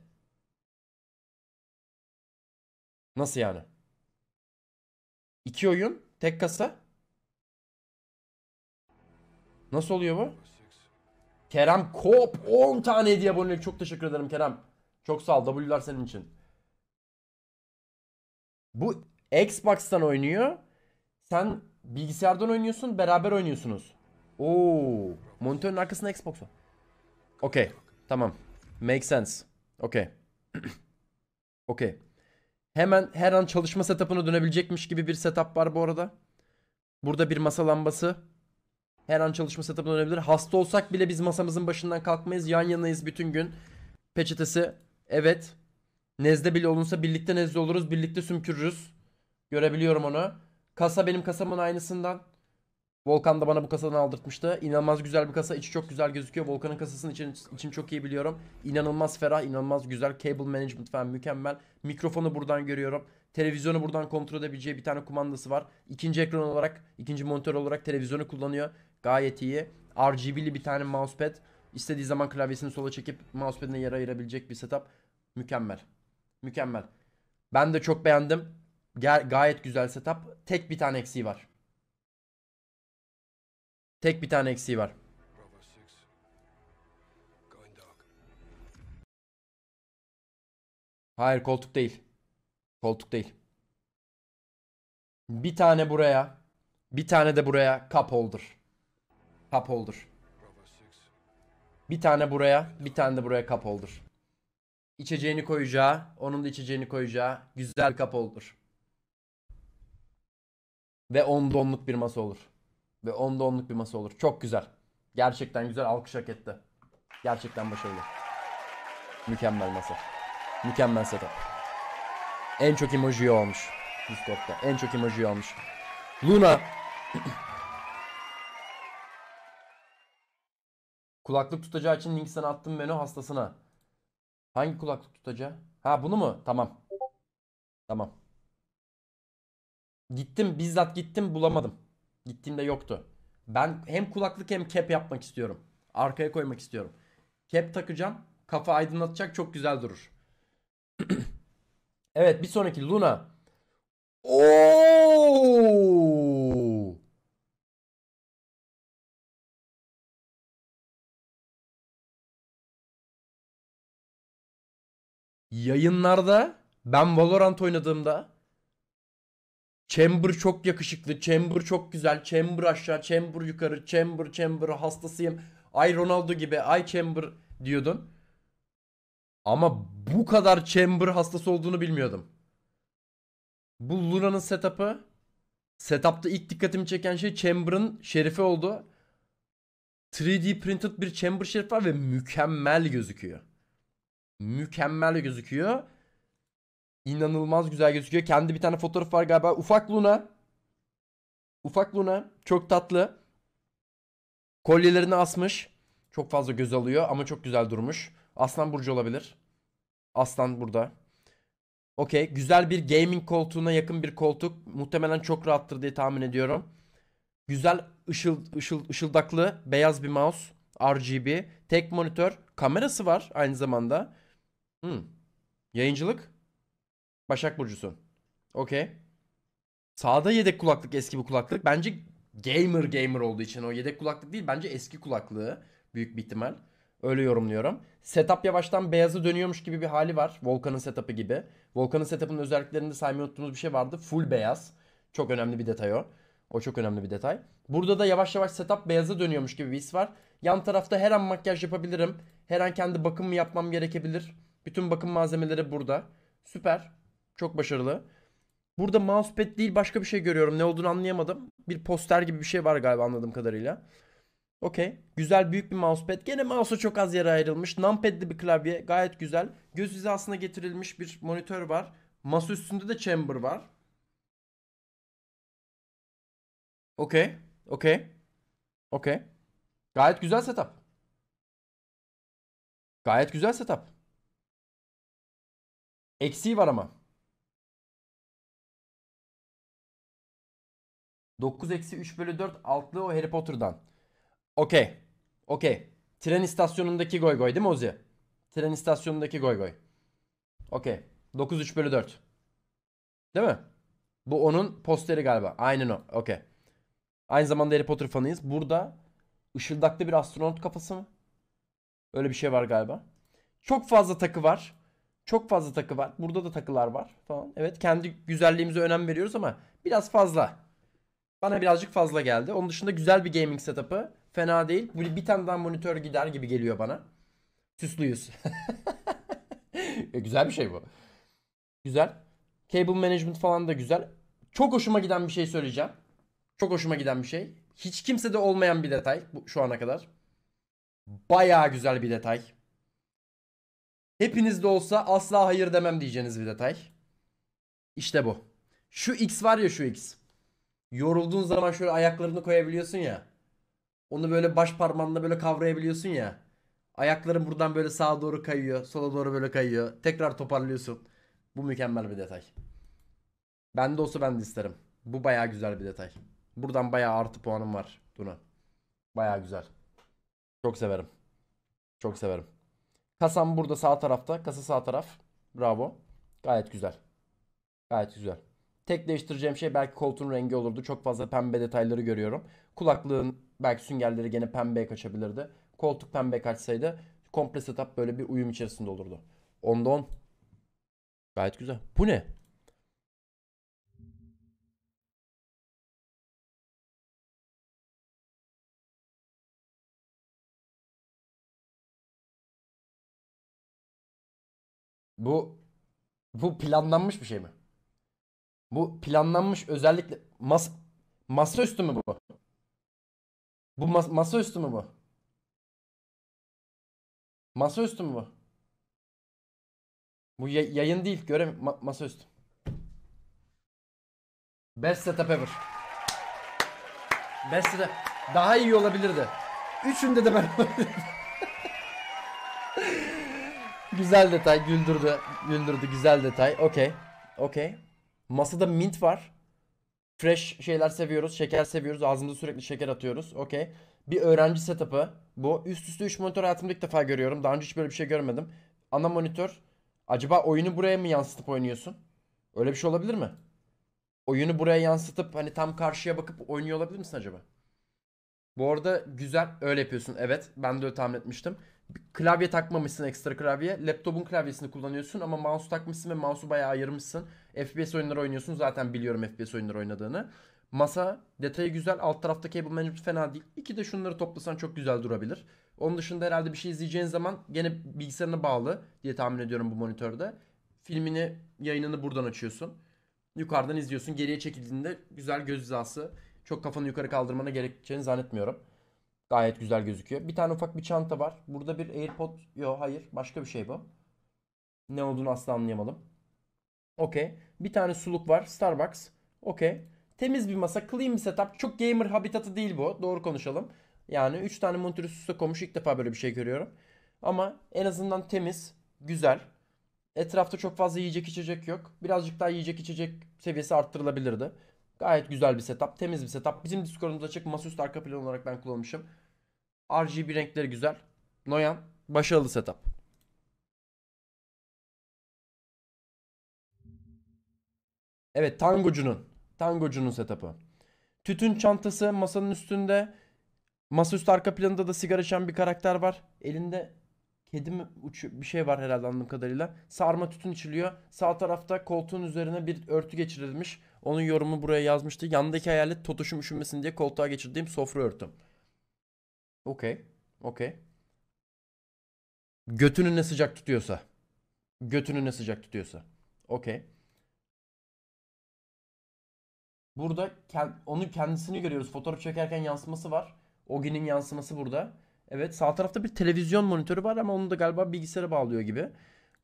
[SPEAKER 2] Nasıl yani? İki oyun, tek kasa. Nasıl oluyor bu?
[SPEAKER 1] Kerem Kop 10 tane hediye abonelik. Çok teşekkür ederim Kerem. Çok sağ ol. W'lar senin için. Bu Xbox'tan oynuyor. Sen bilgisayardan oynuyorsun, beraber oynuyorsunuz. Oo, monitörün arkasında Xbox var. Okey. Tamam. Make sense. Okey. Okey. Hemen her an çalışma setup'ına dönebilecekmiş gibi bir setup var bu arada. Burada bir masa lambası. Her an çalışma setup'ına dönebilir. Hasta olsak bile biz masamızın başından kalkmayız. Yan yanayız bütün gün. Peçetesi. Evet. Nezle bile olunsa birlikte nezle oluruz. Birlikte sümkürürüz. Görebiliyorum onu. Kasa benim kasamın aynısından. Volkan da bana bu kasadan aldırtmıştı. İnanılmaz güzel bir kasa. İçi çok güzel gözüküyor. Volkan'ın kasasının için, için çok iyi biliyorum. İnanılmaz ferah, inanılmaz güzel. Cable management falan mükemmel. Mikrofonu buradan görüyorum. Televizyonu buradan kontrol edebileceği bir tane kumandası var. İkinci ekran olarak, ikinci monitör olarak televizyonu kullanıyor. Gayet iyi. RGB'li bir tane mousepad. İstediği zaman klavyesini sola çekip mousepad'ine yer ayırabilecek bir setup. Mükemmel. Mükemmel. Ben de çok beğendim. Ger gayet güzel setup. Tek bir tane eksiği var.
[SPEAKER 2] Tek bir tane eksiği var. Hayır koltuk değil. Koltuk değil. Bir tane buraya.
[SPEAKER 1] Bir tane de buraya cup holder. Cup holder. Bir tane buraya. Bir tane de buraya cup holder içeceğini koyacağı, onun da içeceğini koyacağı güzel bir kap olur. Ve 10 donluk bir masa olur. Ve 10 donluk bir masa olur. Çok güzel. Gerçekten güzel alkış hak etti. Gerçekten başarılı. Mükemmel masa. Mükemmel setup. En çok emoji olmuş. Discord'da. En çok emoji olmuş. Luna. Kulaklık tutacağı için linki sana attım Meno hastasına. Hangi kulaklık tutacağı? Ha bunu mu? Tamam. Tamam. Gittim bizzat gittim bulamadım. Gittiğimde yoktu. Ben hem kulaklık hem cap yapmak istiyorum. Arkaya koymak istiyorum. Cap takacağım. Kafa aydınlatacak çok güzel durur.
[SPEAKER 2] evet bir sonraki Luna. Oo! yayınlarda ben Valorant oynadığımda Chamber çok yakışıklı, Chamber
[SPEAKER 1] çok güzel, Chamber aşağı, Chamber yukarı, Chamber, Chamber hastasıyım. Ay Ronaldo gibi, ay Chamber diyordun. Ama bu kadar Chamber hastası olduğunu bilmiyordum. Bu Luna'nın setup'ı. Setup'ta ilk dikkatimi çeken şey Chamber'ın şerifi oldu. 3D printed bir Chamber şerif var ve mükemmel gözüküyor mükemmel gözüküyor. İnanılmaz güzel gözüküyor. Kendi bir tane fotoğraf var galiba. Ufak Luna. Ufak Luna. Çok tatlı. Kolyelerini asmış. Çok fazla göz alıyor ama çok güzel durmuş. Aslan Burcu olabilir. Aslan burada. Okey. Güzel bir gaming koltuğuna yakın bir koltuk. Muhtemelen çok rahattır diye tahmin ediyorum. Güzel ışıl, ışıl, ışıldaklı beyaz bir mouse. RGB. Tek monitör. Kamerası var aynı zamanda. Hmm. Yayıncılık. Başak Burcu'sun. Okey. Sağda yedek kulaklık eski bir kulaklık. Bence gamer gamer olduğu için o yedek kulaklık değil. Bence eski kulaklığı büyük bir ihtimal. Öyle yorumluyorum. Setup yavaştan beyazı dönüyormuş gibi bir hali var. Volkan'ın setup'ı gibi. Volkan'ın setup'ının özelliklerinde saymayı unuttuğumuz bir şey vardı. Full beyaz. Çok önemli bir detay o. O çok önemli bir detay. Burada da yavaş yavaş setup beyaza dönüyormuş gibi bir his var. Yan tarafta her an makyaj yapabilirim. Her an kendi bakımımı yapmam gerekebilir. Bütün bakım malzemeleri burada. Süper. Çok başarılı. Burada mousepad değil başka bir şey görüyorum. Ne olduğunu anlayamadım. Bir poster gibi bir şey var galiba anladığım kadarıyla. Okey. Güzel büyük bir mousepad. Gene mouse'a çok az yer ayrılmış. Numpad'li bir klavye. Gayet güzel. Göz hizasına getirilmiş bir monitör var. Masa üstünde de chamber var.
[SPEAKER 2] Okey. Okey. Okey. Gayet güzel setup. Gayet güzel setup. Eksiği var ama. 9 eksi 3 bölü 4 altlığı o Harry Potter'dan. Okey. Okey. Tren
[SPEAKER 1] istasyonundaki goy goy değil mi Ozi? Tren istasyonundaki goy goy. Okey. 9 3 bölü 4. Değil mi? Bu onun posteri galiba. Aynen o. Okey. Aynı zamanda Harry Potter fanıyız. Burada ışıldaklı bir astronot kafası mı? Öyle bir şey var galiba. Çok fazla takı var. Çok fazla takı var. Burada da takılar var. falan. Evet kendi güzelliğimize önem veriyoruz ama biraz fazla. Bana birazcık fazla geldi. Onun dışında güzel bir gaming setup'ı. Fena değil. bir tane daha monitör gider gibi geliyor bana. Süslüyüz. E, güzel bir şey bu. Güzel. Cable management falan da güzel. Çok hoşuma giden bir şey söyleyeceğim. Çok hoşuma giden bir şey. Hiç kimse de olmayan bir detay bu, şu ana kadar. Bayağı güzel bir detay. Hepinizde olsa asla hayır demem diyeceğiniz bir detay. İşte bu. Şu X var ya şu X. Yorulduğun zaman şöyle ayaklarını koyabiliyorsun ya. Onu böyle baş parmağınla böyle kavrayabiliyorsun ya. Ayakların buradan böyle sağa doğru kayıyor. Sola doğru böyle kayıyor. Tekrar toparlıyorsun. Bu mükemmel bir detay. Ben de olsa ben de isterim. Bu baya güzel bir detay. Buradan baya artı puanım var Tuna. Baya güzel. Çok severim. Çok severim. Kasam burada sağ tarafta. Kasa sağ taraf. Bravo. Gayet güzel. Gayet güzel. Tek değiştireceğim şey belki koltuğun rengi olurdu. Çok fazla pembe detayları görüyorum. Kulaklığın belki süngerleri gene pembeye kaçabilirdi. Koltuk pembe kaçsaydı komple setup böyle bir uyum içerisinde olurdu. Onda 10. Gayet
[SPEAKER 2] güzel. Bu ne? Bu bu planlanmış bir şey mi? Bu planlanmış özellikle mas masa üstü mü bu? Bu mas masa üstü mü bu? Masa üstü mü bu? Bu ya yayın değil görem ma masa üstü. Best setup ever.
[SPEAKER 1] Best setup. Daha iyi olabilirdi. Üçünde de ben Güzel detay güldürdü. Güldürdü güzel detay. Okey. Okey. Masada mint var. Fresh şeyler seviyoruz. Şeker seviyoruz. Ağzımıza sürekli şeker atıyoruz. Okey. Bir öğrenci setup'ı. Bu üst üste 3 monitör hayatımda ilk defa görüyorum. Daha önce hiç böyle bir şey görmedim. Ana monitör. Acaba oyunu buraya mı yansıtıp oynuyorsun? Öyle bir şey olabilir mi? Oyunu buraya yansıtıp hani tam karşıya bakıp oynuyor olabilir misin acaba? Bu arada güzel öyle yapıyorsun. Evet ben de öyle tahmin etmiştim klavye takmamışsın ekstra klavye. Laptopun klavyesini kullanıyorsun ama mouse takmışsın ve mouse'u bayağı ayırmışsın. FPS oyunları oynuyorsun. Zaten biliyorum FPS oyunları oynadığını. Masa detayı güzel. Alt tarafta cable management fena değil. İki de şunları toplasan çok güzel durabilir. Onun dışında herhalde bir şey izleyeceğin zaman gene bilgisayarına bağlı diye tahmin ediyorum bu monitörde. Filmini, yayınını buradan açıyorsun. Yukarıdan izliyorsun. Geriye çekildiğinde güzel göz hizası. Çok kafanı yukarı kaldırmana gerekeceğini zannetmiyorum. Gayet güzel gözüküyor. Bir tane ufak bir çanta var. Burada bir AirPod. Yok hayır. Başka bir şey bu. Ne olduğunu asla anlayamadım. Okey. Bir tane suluk var. Starbucks. Okey. Temiz bir masa. Clean bir setup. Çok gamer habitatı değil bu. Doğru konuşalım. Yani 3 tane monitör üst üste koymuş. İlk defa böyle bir şey görüyorum. Ama en azından temiz. Güzel. Etrafta çok fazla yiyecek içecek yok. Birazcık daha yiyecek içecek seviyesi arttırılabilirdi. Gayet güzel bir setup. Temiz bir setup. Bizim Discord'umuz açık. Masaüstü arka plan olarak ben kullanmışım. RGB renkleri güzel.
[SPEAKER 2] Noyan. Başarılı setup. Evet Tangocu'nun. Tangocu'nun setup'ı. Tütün
[SPEAKER 1] çantası masanın üstünde. Masaüstü arka planında da sigara içen bir karakter var. Elinde kedi mi uçuyor? Bir şey var herhalde anladığım kadarıyla. Sarma tütün içiliyor. Sağ tarafta koltuğun üzerine bir örtü geçirilmiş. Onun yorumu buraya yazmıştı. Yandaki hayalet totuşum üşünmesin diye koltuğa geçirdiğim sofra örtüm. Okey. Okey. Götünü ne sıcak tutuyorsa. Götünü ne sıcak tutuyorsa. Okey.
[SPEAKER 2] Burada kend, onun kendisini
[SPEAKER 1] görüyoruz. Fotoğraf çekerken yansıması var. Ogi'nin yansıması burada. Evet sağ tarafta bir televizyon monitörü var ama onu da galiba bilgisayara bağlıyor gibi.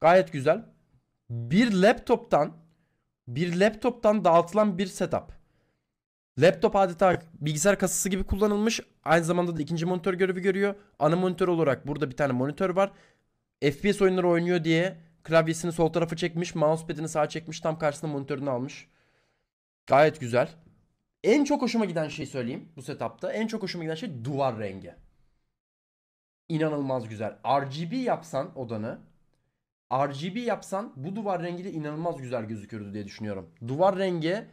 [SPEAKER 1] Gayet güzel. Bir laptoptan bir laptoptan dağıtılan bir setup. Laptop adeta bilgisayar kasası gibi kullanılmış. Aynı zamanda da ikinci monitör görevi görüyor. Ana monitör olarak burada bir tane monitör var. FPS oyunları oynuyor diye klavyesini sol tarafa çekmiş, mousepad'ini sağa çekmiş, tam karşısına monitörünü almış. Gayet güzel. En çok hoşuma giden şey söyleyeyim bu setupta. En çok hoşuma giden şey duvar rengi. İnanılmaz güzel. RGB yapsan odanı RGB yapsan bu duvar rengi de inanılmaz güzel gözükürdü diye düşünüyorum. Duvar rengi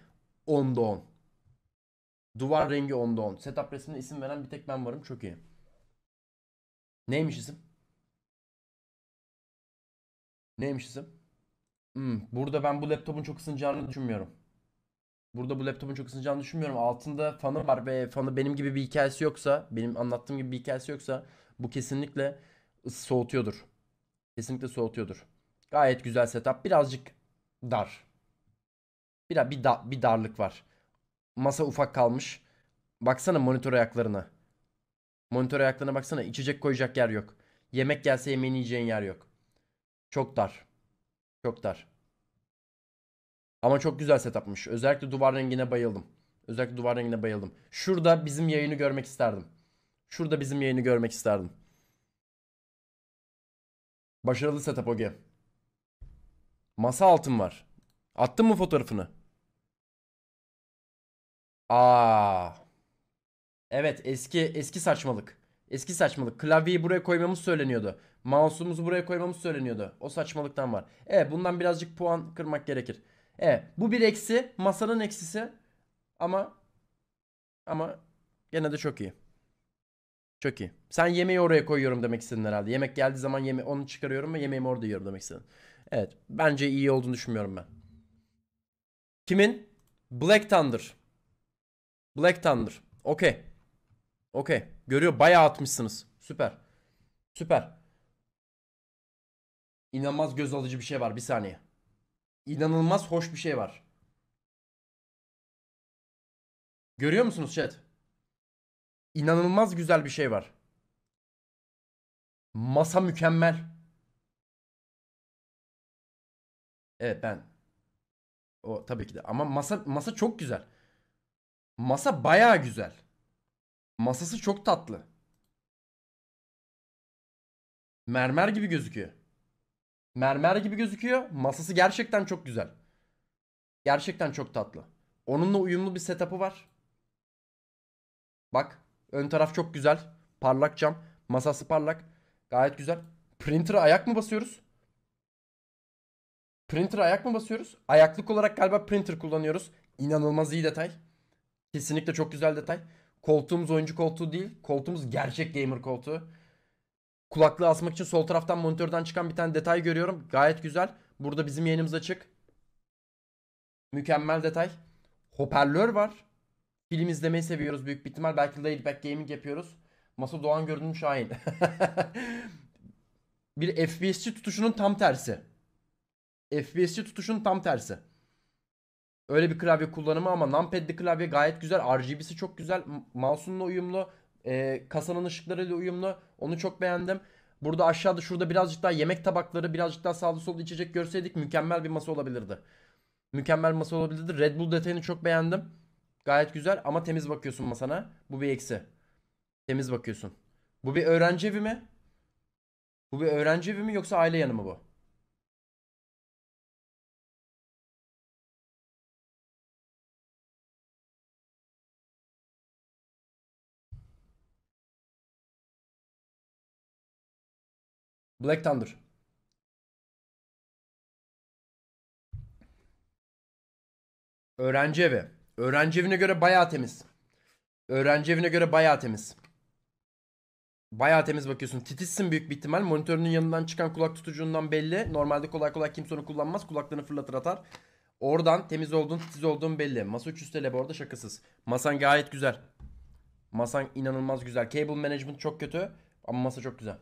[SPEAKER 1] 10'da 10. Duvar rengi 10'da 10. Setup resmine isim veren bir tek ben varım. Çok iyi. Neymiş isim? Neymiş isim? Hmm, burada ben bu laptopun çok ısınacağını düşünmüyorum. Burada bu laptopun çok ısınacağını düşünmüyorum. Altında fanı var ve fanı benim gibi bir hikayesi yoksa, benim anlattığım gibi bir hikayesi yoksa bu kesinlikle soğutuyordur. Kesinlikle soğutuyordur. Gayet güzel setup. Birazcık dar. Biraz bir, da, bir darlık var. Masa ufak kalmış. Baksana monitör ayaklarına. Monitör ayaklarına baksana. İçecek koyacak yer yok. Yemek gelse yemeğini yiyeceğin yer yok. Çok dar. Çok dar. Ama çok güzel setupmış. Özellikle duvar rengine bayıldım. Özellikle duvar rengine bayıldım. Şurada bizim yayını görmek isterdim. Şurada bizim yayını görmek isterdim.
[SPEAKER 2] Başarılı setup o game. Masa altın var. Attın mı fotoğrafını? Aa.
[SPEAKER 1] Evet eski eski saçmalık. Eski saçmalık. Klavyeyi buraya koymamız söyleniyordu. Mouse'umuzu buraya koymamız söyleniyordu. O saçmalıktan var. E bundan birazcık puan kırmak gerekir. E bu bir eksi. Masanın eksisi. Ama ama gene de çok iyi. Çok iyi. Sen yemeği oraya koyuyorum demek istedin herhalde. Yemek geldiği zaman yeme onu çıkarıyorum ve yemeğimi orada yiyorum demek istedin. Evet. Bence iyi olduğunu düşünmüyorum ben. Kimin? Black Thunder. Black Thunder. Okey. Okey. Görüyor. Bayağı atmışsınız. Süper.
[SPEAKER 2] Süper. İnanılmaz göz alıcı bir şey var. Bir saniye. İnanılmaz hoş bir şey var. Görüyor musunuz chat? İnanılmaz güzel bir şey var. Masa mükemmel. Evet ben.
[SPEAKER 1] O tabii ki de. Ama masa masa çok güzel. Masa baya güzel. Masası çok tatlı. Mermer gibi gözüküyor. Mermer gibi gözüküyor. Masası gerçekten çok güzel. Gerçekten çok tatlı. Onunla uyumlu bir setup'ı var. Bak. Ön taraf çok güzel. Parlak cam. Masası parlak. Gayet güzel. Printer'a ayak mı basıyoruz? Printer'a ayak mı basıyoruz? Ayaklık olarak galiba printer kullanıyoruz. İnanılmaz iyi detay. Kesinlikle çok güzel detay. Koltuğumuz oyuncu koltuğu değil. Koltuğumuz gerçek gamer koltuğu. Kulaklığı asmak için sol taraftan monitörden çıkan bir tane detay görüyorum. Gayet güzel. Burada bizim yayınımız açık. Mükemmel detay. Hoparlör var. Film izlemeyi seviyoruz büyük bir ihtimal. Belki laid back gaming yapıyoruz. Masa Doğan görünüm Şahin. bir FPS'çi tutuşunun tam tersi. FPS'ci tutuşun tam tersi. Öyle bir klavye kullanımı ama numpad'li klavye gayet güzel. RGB'si çok güzel. Mouse'unla uyumlu. E, kasanın ışıklarıyla uyumlu. Onu çok beğendim. Burada aşağıda şurada birazcık daha yemek tabakları, birazcık daha sağlı solda içecek görseydik mükemmel bir masa olabilirdi. Mükemmel masa olabilirdi. Red Bull detayını çok beğendim. Gayet güzel ama temiz bakıyorsun masana. Bu bir eksi. Temiz bakıyorsun. Bu bir öğrenci evi mi?
[SPEAKER 2] Bu bir öğrenci evi mi yoksa aile yanı mı bu? Black Thunder. Öğrenci evi. Öğrenci evine göre bayağı temiz.
[SPEAKER 1] Öğrenci evine göre bayağı temiz. Bayağı temiz bakıyorsun. Titizsin büyük bir ihtimal. Monitörünün yanından çıkan kulak tutucuğundan belli. Normalde kolay kolay kimse onu kullanmaz. Kulaklarını fırlatır atar. Oradan temiz olduğun, titiz olduğun belli. Masa 300 TL bu arada şakasız. Masan gayet güzel. Masan inanılmaz güzel. Cable management çok kötü ama masa çok güzel.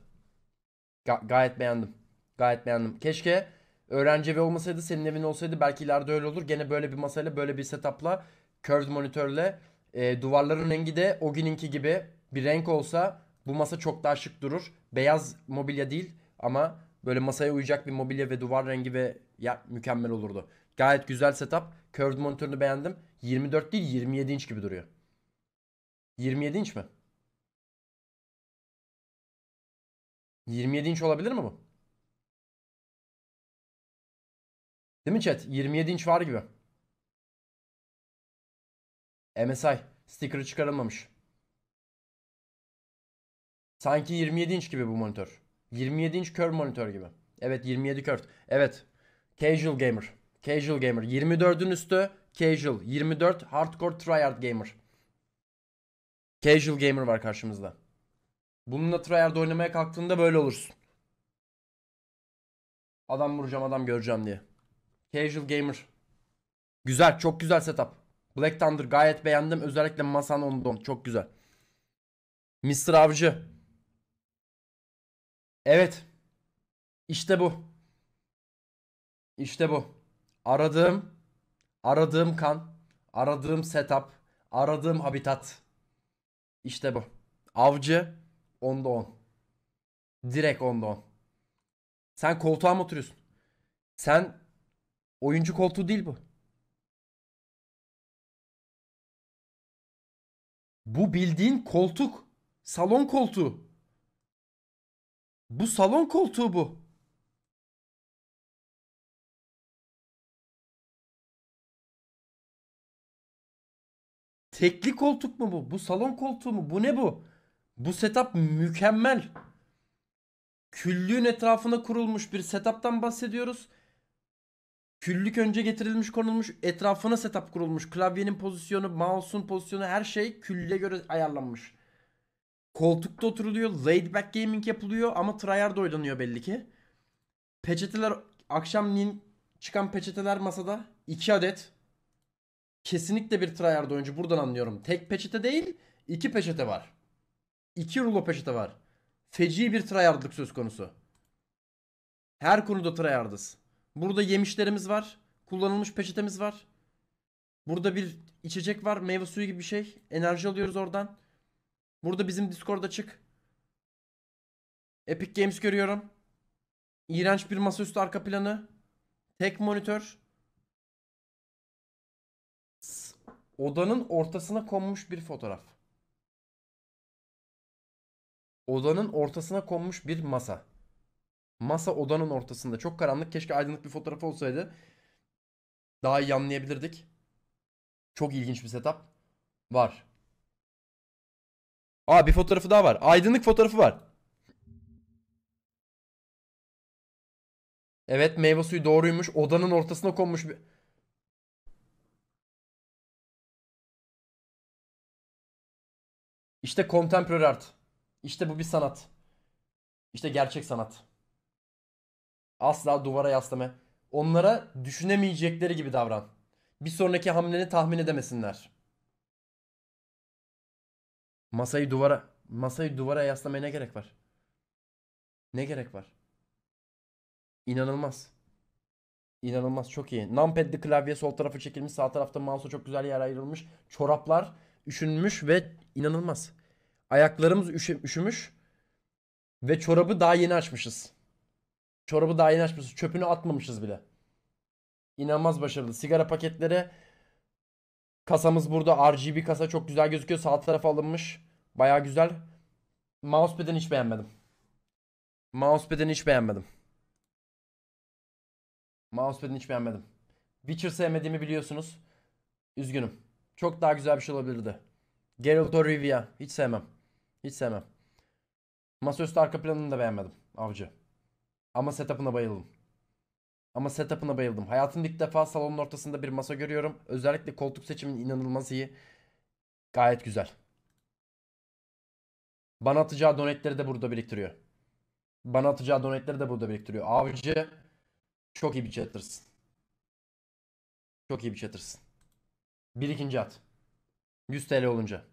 [SPEAKER 1] Ga- gayet beğendim. Gayet beğendim. Keşke öğrenci evi olmasaydı senin evin olsaydı belki ileride öyle olur. Gene böyle bir masayla böyle bir setupla curved monitörle e, duvarların rengi de o gününki gibi bir renk olsa bu masa çok daha şık durur. Beyaz mobilya değil ama böyle masaya uyacak bir mobilya ve duvar rengi ve ya mükemmel olurdu. Gayet güzel setup. Curved monitörünü beğendim. 24 değil 27 inç gibi duruyor.
[SPEAKER 2] 27 inç mi? 27 inç olabilir mi bu? Değil mi chat? 27 inç var gibi. MSI. sticker çıkarılmamış. Sanki 27 inç gibi bu monitör.
[SPEAKER 1] 27 inç kör monitör gibi. Evet 27 kör. Evet. Casual gamer. Casual gamer. 24'ün üstü casual. 24 hardcore tryhard gamer. Casual gamer var karşımızda. Bununla tryhard oynamaya kalktığında böyle olursun. Adam vuracağım adam göreceğim diye. Casual Gamer. Güzel çok güzel setup. Black Thunder gayet beğendim. Özellikle Masan
[SPEAKER 2] Ondon çok güzel. Mr. Avcı. Evet. İşte bu. İşte bu.
[SPEAKER 1] Aradığım, aradığım kan, aradığım setup, aradığım habitat. İşte bu. Avcı Onda 10. Direkt
[SPEAKER 2] onda 10. Sen koltuğa mı oturuyorsun? Sen oyuncu koltuğu değil bu. Bu bildiğin koltuk. Salon koltuğu. Bu salon koltuğu bu. Tekli koltuk mu bu? Bu salon koltuğu mu? Bu ne bu? Bu setup mükemmel.
[SPEAKER 1] Küllüğün etrafına kurulmuş bir setup'tan bahsediyoruz. Küllük önce getirilmiş konulmuş etrafına setup kurulmuş. Klavyenin pozisyonu, mouse'un pozisyonu her şey küllüğe göre ayarlanmış. Koltukta oturuluyor, laid back gaming yapılıyor ama tryhard oynanıyor belli ki. Peçeteler, akşamleyin çıkan peçeteler masada. 2 adet. Kesinlikle bir tryhard oyuncu buradan anlıyorum. Tek peçete değil, iki peçete var. 2 rulo peçete var. Feci bir tryhardlık söz konusu. Her konuda tryhardız. Burada yemişlerimiz var. Kullanılmış peçetemiz var. Burada bir içecek var. Meyve suyu gibi bir şey. Enerji alıyoruz oradan. Burada bizim Discord'a çık. Epic Games görüyorum. İğrenç bir masaüstü arka planı. Tek monitör.
[SPEAKER 2] Odanın ortasına konmuş bir fotoğraf. Odanın ortasına konmuş bir masa.
[SPEAKER 1] Masa odanın ortasında. Çok karanlık. Keşke aydınlık bir fotoğrafı olsaydı. Daha iyi anlayabilirdik. Çok ilginç bir setup. Var.
[SPEAKER 2] Aa bir fotoğrafı daha var. Aydınlık fotoğrafı var. Evet meyve suyu doğruymuş. Odanın ortasına konmuş bir... İşte contemporary art. İşte bu bir sanat. İşte
[SPEAKER 1] gerçek sanat. Asla duvara yaslama. Onlara düşünemeyecekleri gibi davran. Bir sonraki hamleni tahmin edemesinler. Masayı duvara masayı duvara yaslamaya ne gerek var? Ne gerek var? İnanılmaz. İnanılmaz çok iyi. Numpad'li klavye sol tarafa çekilmiş. Sağ tarafta mouse'a çok güzel yer ayrılmış. Çoraplar üşünmüş ve inanılmaz. Ayaklarımız üşü- üşümüş. Ve çorabı daha yeni açmışız. Çorabı daha yeni açmışız. Çöpünü atmamışız bile. İnanılmaz başarılı. Sigara paketleri kasamız burada. RGB kasa çok güzel gözüküyor. Sağ tarafa alınmış. Baya güzel. Mousepad'ini hiç beğenmedim. Mousepad'ini hiç beğenmedim. Mousepad'ini hiç beğenmedim. Witcher sevmediğimi biliyorsunuz. Üzgünüm. Çok daha güzel bir şey olabilirdi. Geralt of Rivia hiç sevmem. Hiç sevmem. Masaüstü arka planını da beğenmedim. Avcı. Ama setup'ına bayıldım. Ama setup'ına bayıldım. Hayatımda ilk defa salonun ortasında bir masa görüyorum. Özellikle koltuk seçimin inanılmaz iyi. Gayet güzel. Bana atacağı donetleri de burada biriktiriyor. Bana atacağı donetleri de burada biriktiriyor. Avcı çok iyi bir chattersın. Çok iyi bir chattersın. Bir ikinci at. 100 TL olunca.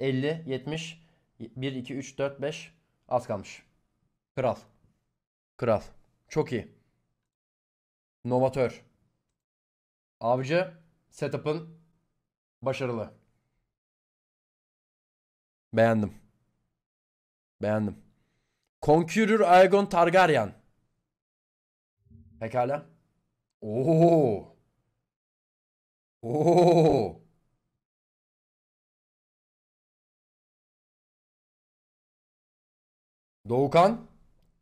[SPEAKER 1] 50, 70, 1, 2, 3, 4, 5. Az kalmış. Kral.
[SPEAKER 2] Kral. Çok iyi. Novatör. Avcı. Setup'ın başarılı. Beğendim. Beğendim. Conqueror Aegon Targaryen. Pekala. Oo. Oo. Doğukan.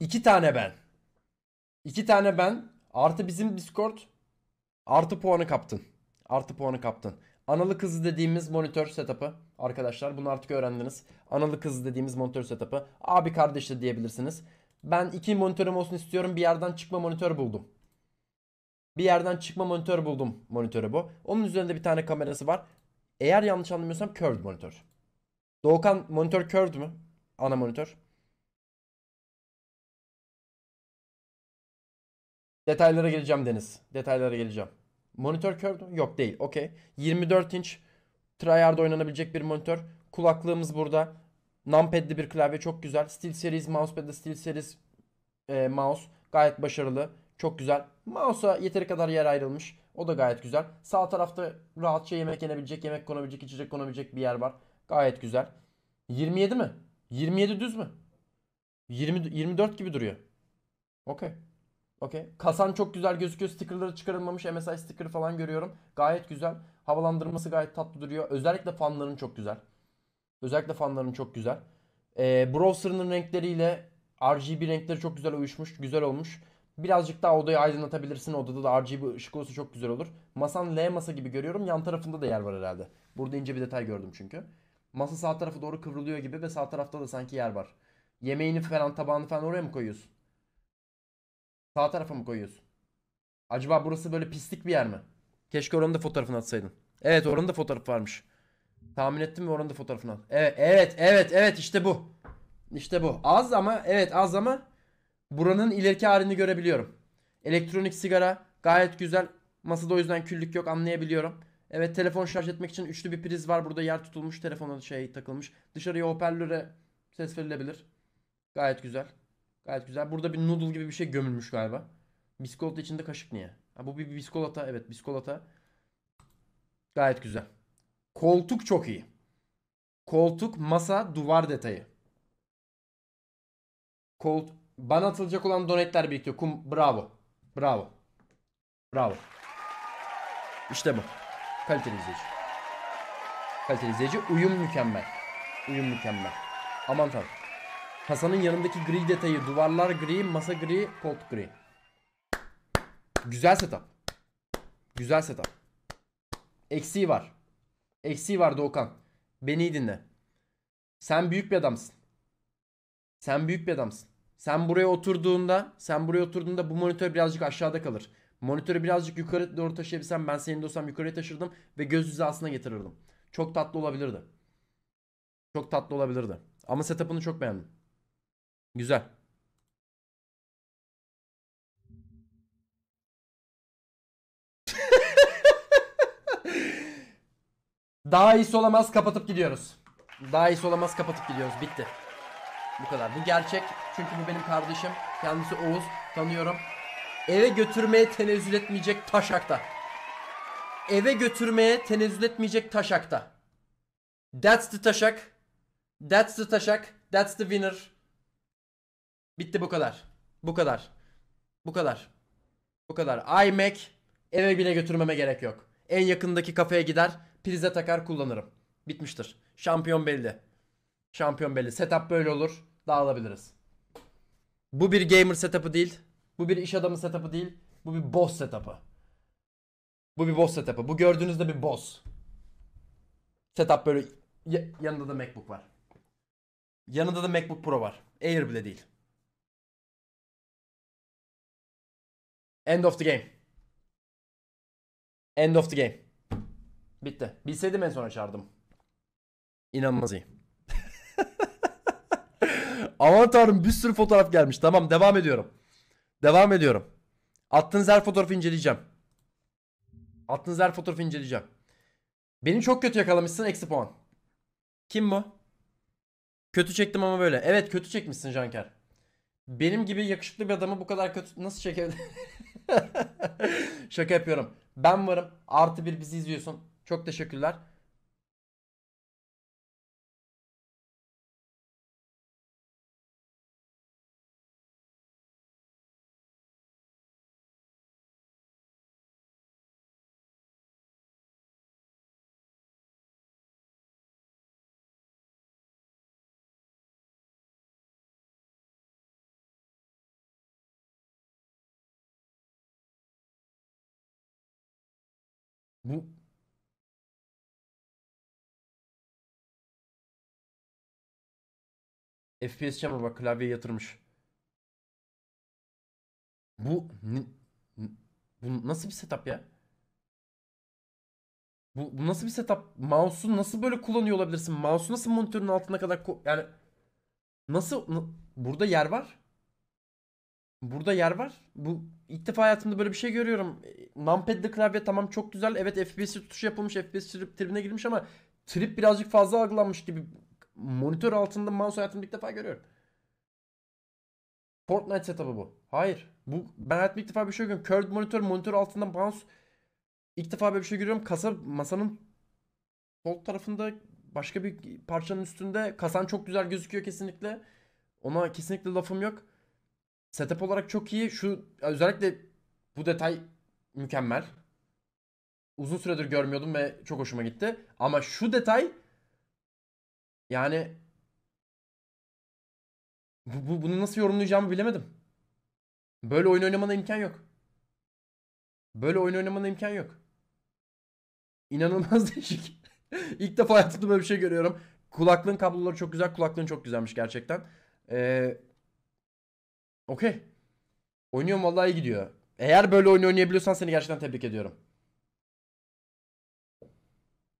[SPEAKER 2] iki tane ben. İki tane ben. Artı bizim Discord. Artı
[SPEAKER 1] puanı kaptın. Artı puanı kaptın. Analı kızı dediğimiz monitör setup'ı arkadaşlar bunu artık öğrendiniz. Analı kızı dediğimiz monitör setup'ı abi kardeş de diyebilirsiniz. Ben iki monitörüm olsun istiyorum bir yerden çıkma monitör buldum. Bir yerden çıkma monitör buldum monitörü bu. Onun üzerinde bir tane kamerası var. Eğer yanlış anlamıyorsam curved monitör.
[SPEAKER 2] Doğukan monitör curved mü? Ana monitör. Detaylara geleceğim Deniz. Detaylara geleceğim.
[SPEAKER 1] Monitör kör mü? Yok değil. Okey. 24 inç tryhard oynanabilecek bir monitör. Kulaklığımız burada. Numpad'li bir klavye çok güzel. SteelSeries mousepad'li SteelSeries e, mouse gayet başarılı. Çok güzel. Mouse'a yeteri kadar yer ayrılmış. O da gayet güzel. Sağ tarafta rahatça yemek yenebilecek, yemek konabilecek, içecek konabilecek bir yer var. Gayet güzel. 27 mi? 27 düz mü? 20, 24 gibi duruyor. Okey. Okey. Kasan çok güzel gözüküyor. Stickerları çıkarılmamış. MSI sticker falan görüyorum. Gayet güzel. Havalandırması gayet tatlı duruyor. Özellikle fanların çok güzel. Özellikle fanların çok güzel. Ee, browser'ın renkleriyle RGB renkleri çok güzel uyuşmuş. Güzel olmuş. Birazcık daha odayı aydınlatabilirsin. Odada da RGB ışık olsa çok güzel olur. Masan L masa gibi görüyorum. Yan tarafında da yer var herhalde. Burada ince bir detay gördüm çünkü. Masa sağ tarafa doğru kıvrılıyor gibi ve sağ tarafta da sanki yer var. Yemeğini falan tabağını falan oraya mı koyuyorsun? Sağ tarafa mı koyuyorsun? Acaba burası böyle pislik bir yer mi? Keşke oranın da fotoğrafını atsaydın. Evet oranın da fotoğrafı varmış. Tahmin ettim mi oranın da fotoğrafını at. Evet evet evet evet işte bu. İşte bu. Az ama evet az ama buranın ileriki halini görebiliyorum. Elektronik sigara gayet güzel. Masada o yüzden küllük yok anlayabiliyorum. Evet telefon şarj etmek için üçlü bir priz var. Burada yer tutulmuş. telefonun şey takılmış. Dışarıya hoparlöre ses verilebilir. Gayet güzel. Gayet güzel. Burada bir noodle gibi bir şey gömülmüş galiba. Biskolata içinde kaşık niye? Ha, bu bir biskolata. Evet biskolata. Gayet güzel. Koltuk çok iyi. Koltuk, masa, duvar detayı. Kolt bana atılacak olan donetler birikiyor. Kum bravo. Bravo. Bravo. İşte bu. Kaliteli izleyici. Kaliteli izleyici. Uyum mükemmel. Uyum mükemmel. Aman tanrım. Kasanın yanındaki gri detayı. Duvarlar gri, masa gri, koltuk gri. Güzel setup. Güzel setup. Eksiği var. Eksiği var Doğukan. Beni iyi dinle. Sen büyük bir adamsın. Sen büyük bir adamsın. Sen buraya oturduğunda, sen buraya oturduğunda bu monitör birazcık aşağıda kalır. Monitörü birazcık yukarı doğru taşıyabilsem ben senin dostum yukarıya taşırdım ve göz hizasına getirirdim. Çok tatlı olabilirdi.
[SPEAKER 2] Çok tatlı olabilirdi. Ama setup'ını çok beğendim. Güzel. Daha iyisi olamaz kapatıp gidiyoruz.
[SPEAKER 1] Daha iyisi olamaz kapatıp gidiyoruz. Bitti. Bu kadar. Bu gerçek. Çünkü bu benim kardeşim. Kendisi Oğuz. Tanıyorum. Eve götürmeye tenezzül etmeyecek taşakta. Eve götürmeye tenezzül etmeyecek taşakta. That's the taşak. That's the taşak. That's the winner. Bitti bu kadar. Bu kadar. Bu kadar. Bu kadar. iMac eve bile götürmeme gerek yok. En yakındaki kafeye gider, prize takar kullanırım. Bitmiştir. Şampiyon belli. Şampiyon belli. Setup böyle olur. Dağılabiliriz. Bu bir gamer setup'ı değil. Bu bir iş adamı setup'ı değil. Bu bir boss setup'ı. Bu bir boss setup'ı. Bu gördüğünüzde bir boss. Setup böyle yanında da
[SPEAKER 2] MacBook var. Yanında da MacBook Pro var. Air bile değil. End of the game. End of the game. Bitti. Bilseydim en sona çağırdım. İnanılmaz
[SPEAKER 1] iyi. Aman tanrım bir sürü fotoğraf gelmiş. Tamam devam ediyorum. Devam ediyorum. Attığınız her fotoğrafı inceleyeceğim. Attığınız her fotoğrafı inceleyeceğim. Beni çok kötü yakalamışsın eksi puan. Kim bu? Kötü çektim ama böyle. Evet kötü çekmişsin Janker. Benim gibi yakışıklı bir adamı bu kadar kötü nasıl çekebilir? Şaka yapıyorum. Ben
[SPEAKER 2] varım. Artı bir bizi izliyorsun. Çok teşekkürler. Bu FPS çamur bak klavyeye yatırmış. Bu bu nasıl bir setup ya? Bu, bu nasıl bir setup? Mouse'u nasıl böyle kullanıyor olabilirsin? Mouse'u nasıl
[SPEAKER 1] monitörün altına kadar yani nasıl burada yer var? Burada yer var. Bu ilk defa hayatımda böyle bir şey görüyorum. Numpad'li klavye tamam çok güzel. Evet FPS tutuşu yapılmış. FPS trip, tribine girmiş ama trip birazcık fazla algılanmış gibi. Monitör altında mouse hayatımda ilk defa görüyorum. Fortnite setup'ı bu. Hayır. Bu ben hayatımda ilk defa bir şey görüyorum. Curved monitör, monitör altında mouse. İlk defa böyle bir şey görüyorum. Kasa masanın sol tarafında başka bir parçanın üstünde kasan çok güzel gözüküyor kesinlikle. Ona kesinlikle lafım yok. Setup olarak çok iyi. Şu özellikle bu detay mükemmel. Uzun süredir görmüyordum ve çok hoşuma gitti. Ama şu detay yani bu, bu, bunu nasıl yorumlayacağımı bilemedim. Böyle oyun oynamana imkan yok. Böyle oyun oynamana imkan yok. İnanılmaz değişik. İlk defa hayatımda böyle bir şey görüyorum. Kulaklığın kabloları çok güzel. Kulaklığın çok güzelmiş gerçekten. Ee, Okey. Oynuyorum vallahi iyi gidiyor. Eğer böyle oyun oynayabiliyorsan seni gerçekten tebrik ediyorum.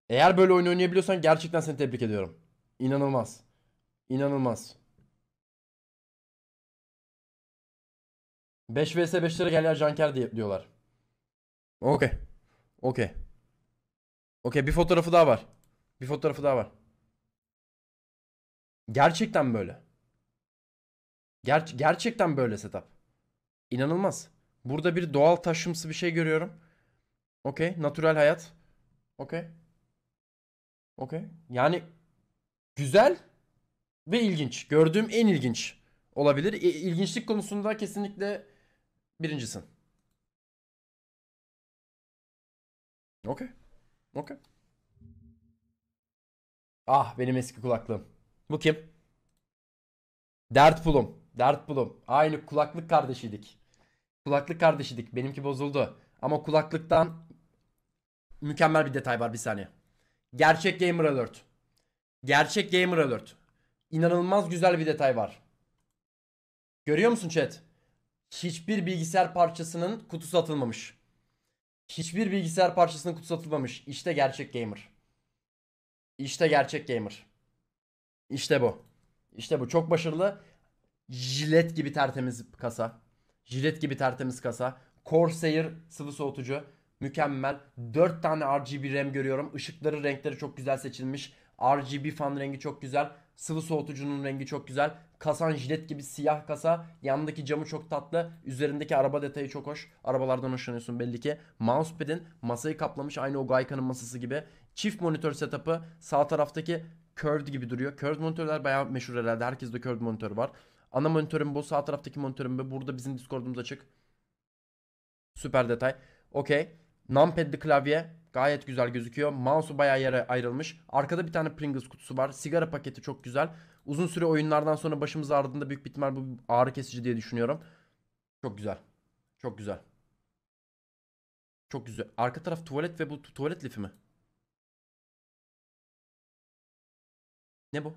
[SPEAKER 2] Eğer böyle oyun oynayabiliyorsan gerçekten seni tebrik ediyorum. İnanılmaz. İnanılmaz. 5 vs 5'lere gel ya Janker diye diyorlar. Okey.
[SPEAKER 1] Okey. Okey bir fotoğrafı daha var. Bir fotoğrafı daha var. Gerçekten böyle. Ger gerçekten böyle setup. İnanılmaz. Burada bir doğal taşımsı bir şey görüyorum. Okey. Natürel hayat. Okey. Okey. Yani güzel ve ilginç. Gördüğüm en ilginç olabilir. İ ilginçlik konusunda
[SPEAKER 2] kesinlikle birincisin. Okey. Okey. Ah benim eski
[SPEAKER 1] kulaklığım. Bu kim? Dert pulum. Dert bulum. Aynı kulaklık kardeşiydik. Kulaklık kardeşiydik. Benimki bozuldu. Ama kulaklıktan mükemmel bir detay var bir saniye. Gerçek Gamer Alert. Gerçek Gamer Alert. İnanılmaz güzel bir detay var. Görüyor musun chat? Hiçbir bilgisayar parçasının kutusu atılmamış. Hiçbir bilgisayar parçasının kutusu atılmamış. İşte gerçek gamer. İşte gerçek gamer. İşte bu. İşte bu. Çok başarılı. Jilet gibi tertemiz kasa. Jilet gibi tertemiz kasa. Corsair sıvı soğutucu. Mükemmel. 4 tane RGB RAM görüyorum. Işıkları, renkleri çok güzel seçilmiş. RGB fan rengi çok güzel. Sıvı soğutucunun rengi çok güzel. Kasan jilet gibi siyah kasa. Yandaki camı çok tatlı. Üzerindeki araba detayı çok hoş. Arabalardan hoşlanıyorsun belli ki. Mousepad'in masayı kaplamış aynı o Gaika'nın masası gibi. Çift monitör setup'ı sağ taraftaki curved gibi duruyor. Curved monitörler bayağı meşhur herhalde. Herkeste curved monitör var. Ana monitörüm bu. Sağ taraftaki monitörüm bu. Burada bizim Discord'umuz açık. Süper detay. Okey. Numpad'li klavye gayet güzel gözüküyor. Mouse'u bayağı yere ayrılmış. Arkada bir tane Pringles kutusu var. Sigara paketi çok güzel. Uzun süre oyunlardan sonra başımız ağrıdığında büyük ihtimal bu ağrı kesici diye düşünüyorum.
[SPEAKER 2] Çok güzel. Çok güzel. Çok güzel. Arka taraf tuvalet ve bu tuvalet lifi mi? Ne bu?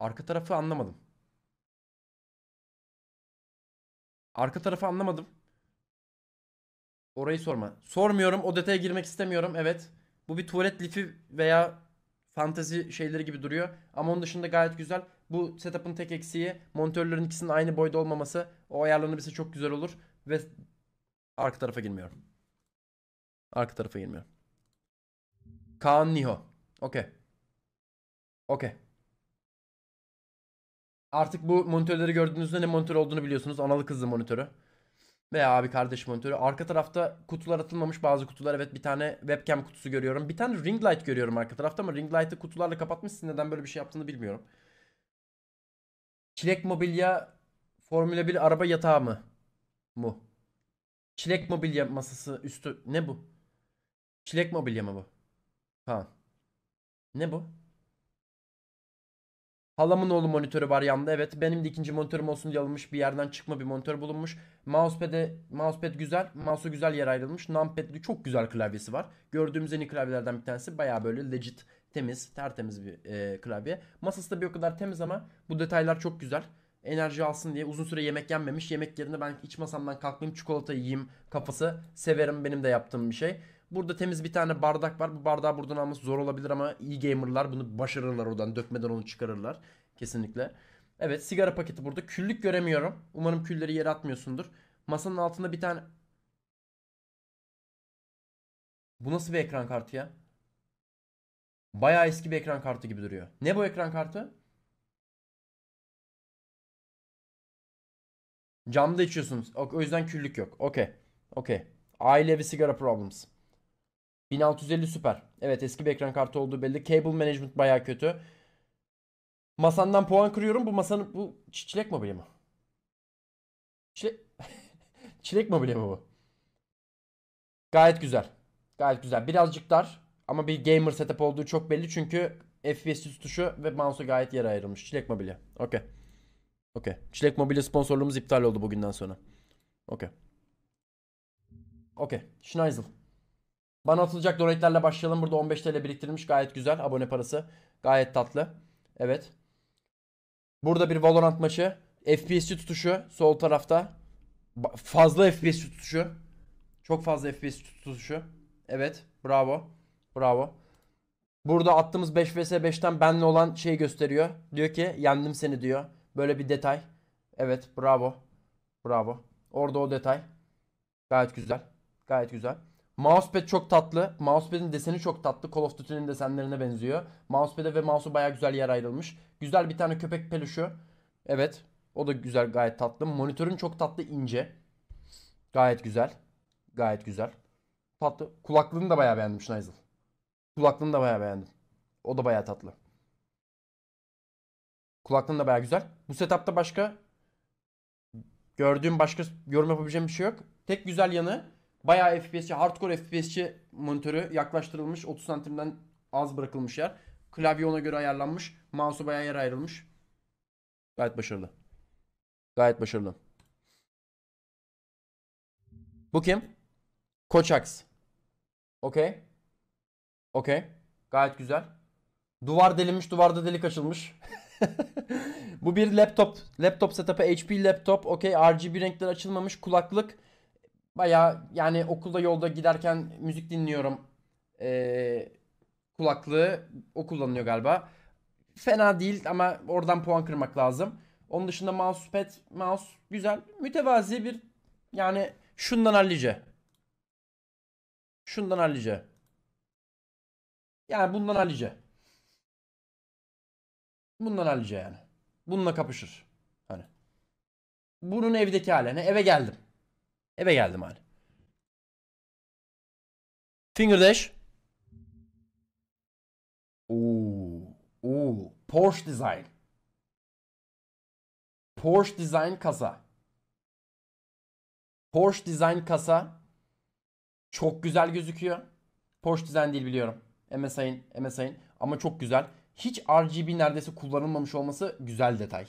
[SPEAKER 2] Arka tarafı anlamadım. Arka tarafı anlamadım.
[SPEAKER 1] Orayı sorma. Sormuyorum. O detaya girmek istemiyorum. Evet. Bu bir tuvalet lifi veya fantezi şeyleri gibi duruyor. Ama onun dışında gayet güzel. Bu setup'ın tek eksiği monitörlerin ikisinin aynı boyda olmaması. O ayarlanabilse çok güzel olur. Ve arka tarafa girmiyorum.
[SPEAKER 2] Arka tarafa girmiyorum. Kaan Niho. Okey. Okey. Artık bu monitörleri
[SPEAKER 1] gördüğünüzde ne monitör olduğunu biliyorsunuz. Analı kızlı monitörü. Veya abi kardeş monitörü. Arka tarafta kutular atılmamış bazı kutular. Evet bir tane webcam kutusu görüyorum. Bir tane ring light görüyorum arka tarafta ama ring light'ı kutularla kapatmışsın. Neden böyle bir şey yaptığını bilmiyorum. Çilek mobilya Formula 1 araba yatağı mı? Mu. Çilek mobilya masası üstü. Ne bu? Çilek mobilya mı bu? Ha. Ne bu? Halamın oğlu monitörü var yanında evet. Benim de ikinci monitörüm olsun diye alınmış bir yerden çıkma bir monitör bulunmuş. Mousepad'e mousepad güzel. Mouse'u güzel yer ayrılmış. Numpad'li çok güzel klavyesi var. Gördüğümüz en iyi klavyelerden bir tanesi. Baya böyle legit temiz tertemiz bir e, klavye. Masası da bir o kadar temiz ama bu detaylar çok güzel. Enerji alsın diye uzun süre yemek yenmemiş. Yemek yerine ben iç masamdan kalkmayayım çikolata yiyeyim kafası. Severim benim de yaptığım bir şey. Burada temiz bir tane bardak var. Bu bardağı buradan alması zor olabilir ama iyi gamerlar bunu başarırlar oradan. Dökmeden onu çıkarırlar. Kesinlikle. Evet sigara paketi burada. Küllük göremiyorum. Umarım külleri yere atmıyorsundur. Masanın altında bir tane...
[SPEAKER 2] Bu nasıl bir ekran kartı ya? Bayağı eski bir ekran kartı gibi duruyor. Ne bu ekran kartı? Camda içiyorsunuz. O yüzden küllük yok. Okey. Okey.
[SPEAKER 1] Ailevi sigara problems. 1650 süper. Evet eski bir ekran kartı olduğu belli. Cable management baya kötü. Masandan puan kırıyorum. Bu masanın bu çilek mobilya mı? Çilek, çilek mobilya mı bu? Gayet güzel. Gayet güzel. Birazcık dar ama bir gamer setup olduğu çok belli çünkü FPS tuşu ve mouse'u gayet yer ayrılmış. Çilek mobilya. Okey. Okey. Çilek mobilya sponsorluğumuz iptal oldu bugünden sonra. Okey. Okey. Schneisel. Bana atılacak donate'lerle başlayalım. Burada 15 TL biriktirilmiş. Gayet güzel. Abone parası. Gayet tatlı. Evet. Burada bir Valorant maçı. FPS'ci tutuşu sol tarafta. Fazla FPS tutuşu. Çok fazla FPS tutuşu. Evet. Bravo. Bravo. Burada attığımız 5 vs 5'ten benle olan şey gösteriyor. Diyor ki yendim seni diyor. Böyle bir detay. Evet bravo. Bravo. Orada o detay. Gayet güzel. Gayet güzel. Mousepad çok tatlı. Mousepad'in deseni çok tatlı. Call of Duty'nin desenlerine benziyor. Mousepad'e ve mouse'a baya güzel yer ayrılmış. Güzel bir tane köpek peluşu. Evet. O da güzel gayet tatlı. Monitörün çok tatlı ince. Gayet güzel. Gayet güzel. Tatlı. Kulaklığını da baya beğendim Schneisel. Kulaklığını da baya beğendim. O da baya tatlı. Kulaklığın da baya güzel. Bu setupta başka gördüğüm başka yorum yapabileceğim bir şey yok. Tek güzel yanı Bayağı FPS'çi, hardcore FPS'çi monitörü yaklaştırılmış. 30 santimden az bırakılmış yer. Klavye ona göre ayarlanmış. Mouse'u bayağı yer ayrılmış. Gayet başarılı.
[SPEAKER 2] Gayet başarılı. Bu kim? Koçaks. Okey. Okey. Gayet güzel.
[SPEAKER 1] Duvar delinmiş, duvarda delik açılmış. Bu bir laptop. Laptop setup'ı HP laptop. Okey. RGB renkler açılmamış. Kulaklık. Baya yani okulda yolda giderken müzik dinliyorum ee, kulaklığı. O kullanılıyor galiba. Fena değil ama oradan puan kırmak lazım. Onun dışında mousepad, mouse güzel. Mütevazi bir yani şundan hallice.
[SPEAKER 2] Şundan hallice. Yani bundan hallice. Bundan hallice yani. Bununla kapışır. Hani. Bunun evdeki haline eve geldim. Eve geldim hali. Finger Dash. Oo, oo, Porsche Design. Porsche Design kasa. Porsche Design kasa
[SPEAKER 1] çok güzel gözüküyor. Porsche Design değil biliyorum. MSI'nin MSI'nin ama çok güzel. Hiç RGB neredeyse kullanılmamış olması güzel detay.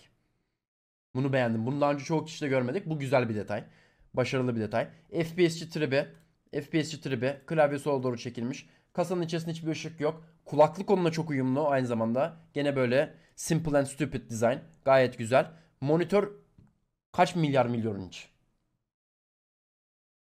[SPEAKER 1] Bunu beğendim. Bunu daha önce çoğu de görmedik. Bu güzel bir detay. Başarılı bir detay. FPS'ci tribi. FPS'ci tribi. Klavye sola doğru çekilmiş. Kasanın içerisinde hiçbir ışık yok. Kulaklık onunla çok uyumlu aynı zamanda. Gene böyle simple and stupid design. Gayet güzel. Monitör kaç milyar milyon inç?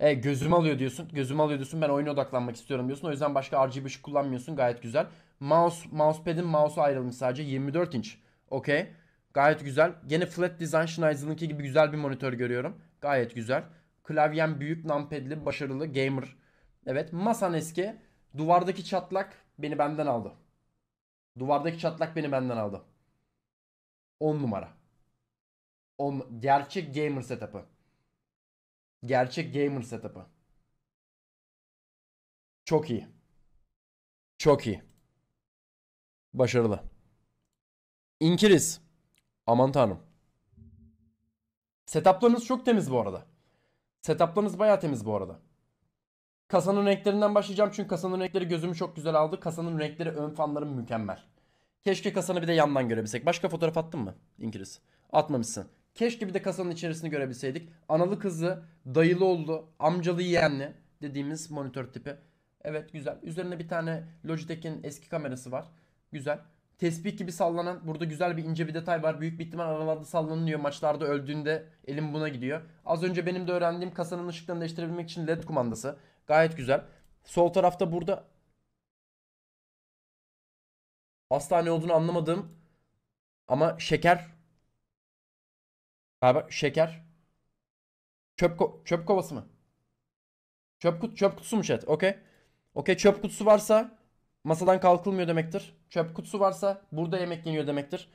[SPEAKER 1] E, gözüm alıyor diyorsun. Gözüm alıyor diyorsun. Ben oyuna odaklanmak istiyorum diyorsun. O yüzden başka RGB ışık kullanmıyorsun. Gayet güzel. Mouse, mousepad'in mouseu ayrılmış sadece. 24 inç. Okey. Gayet güzel. Gene flat design Schneizer'ınki gibi güzel bir monitör görüyorum. Gayet güzel. Klavyen büyük, numpad'li, başarılı, gamer. Evet, masan eski. Duvardaki çatlak beni benden aldı. Duvardaki çatlak beni benden aldı. 10 numara.
[SPEAKER 2] On gerçek gamer setup'ı. Gerçek gamer setup'ı. Çok iyi. Çok iyi. Başarılı. İnkiliz. Aman tanrım.
[SPEAKER 1] Setuplarınız çok temiz bu arada. Setuplarınız baya temiz bu arada. Kasanın renklerinden başlayacağım çünkü kasanın renkleri gözümü çok güzel aldı. Kasanın renkleri ön fanlarım mükemmel. Keşke kasanı bir de yandan görebilsek. Başka fotoğraf attın mı İngiliz? Atmamışsın. Keşke bir de kasanın içerisini görebilseydik. Analı kızı, dayılı oldu, amcalı yeğenli dediğimiz monitör tipi. Evet güzel. Üzerinde bir tane Logitech'in eski kamerası var. Güzel. Tespih gibi sallanan burada güzel bir ince bir detay var. Büyük bir ihtimal aralarda sallanılıyor. Maçlarda öldüğünde elim buna gidiyor. Az önce benim de öğrendiğim kasanın ışıklarını değiştirebilmek için led kumandası.
[SPEAKER 2] Gayet güzel. Sol tarafta burada hastane olduğunu anlamadım ama şeker galiba şeker çöp ko çöp kovası mı? Çöp kut
[SPEAKER 1] çöp kutusu mu chat? Okey. Okey çöp kutusu varsa masadan kalkılmıyor demektir. Çöp kutusu varsa burada yemek yeniyor demektir.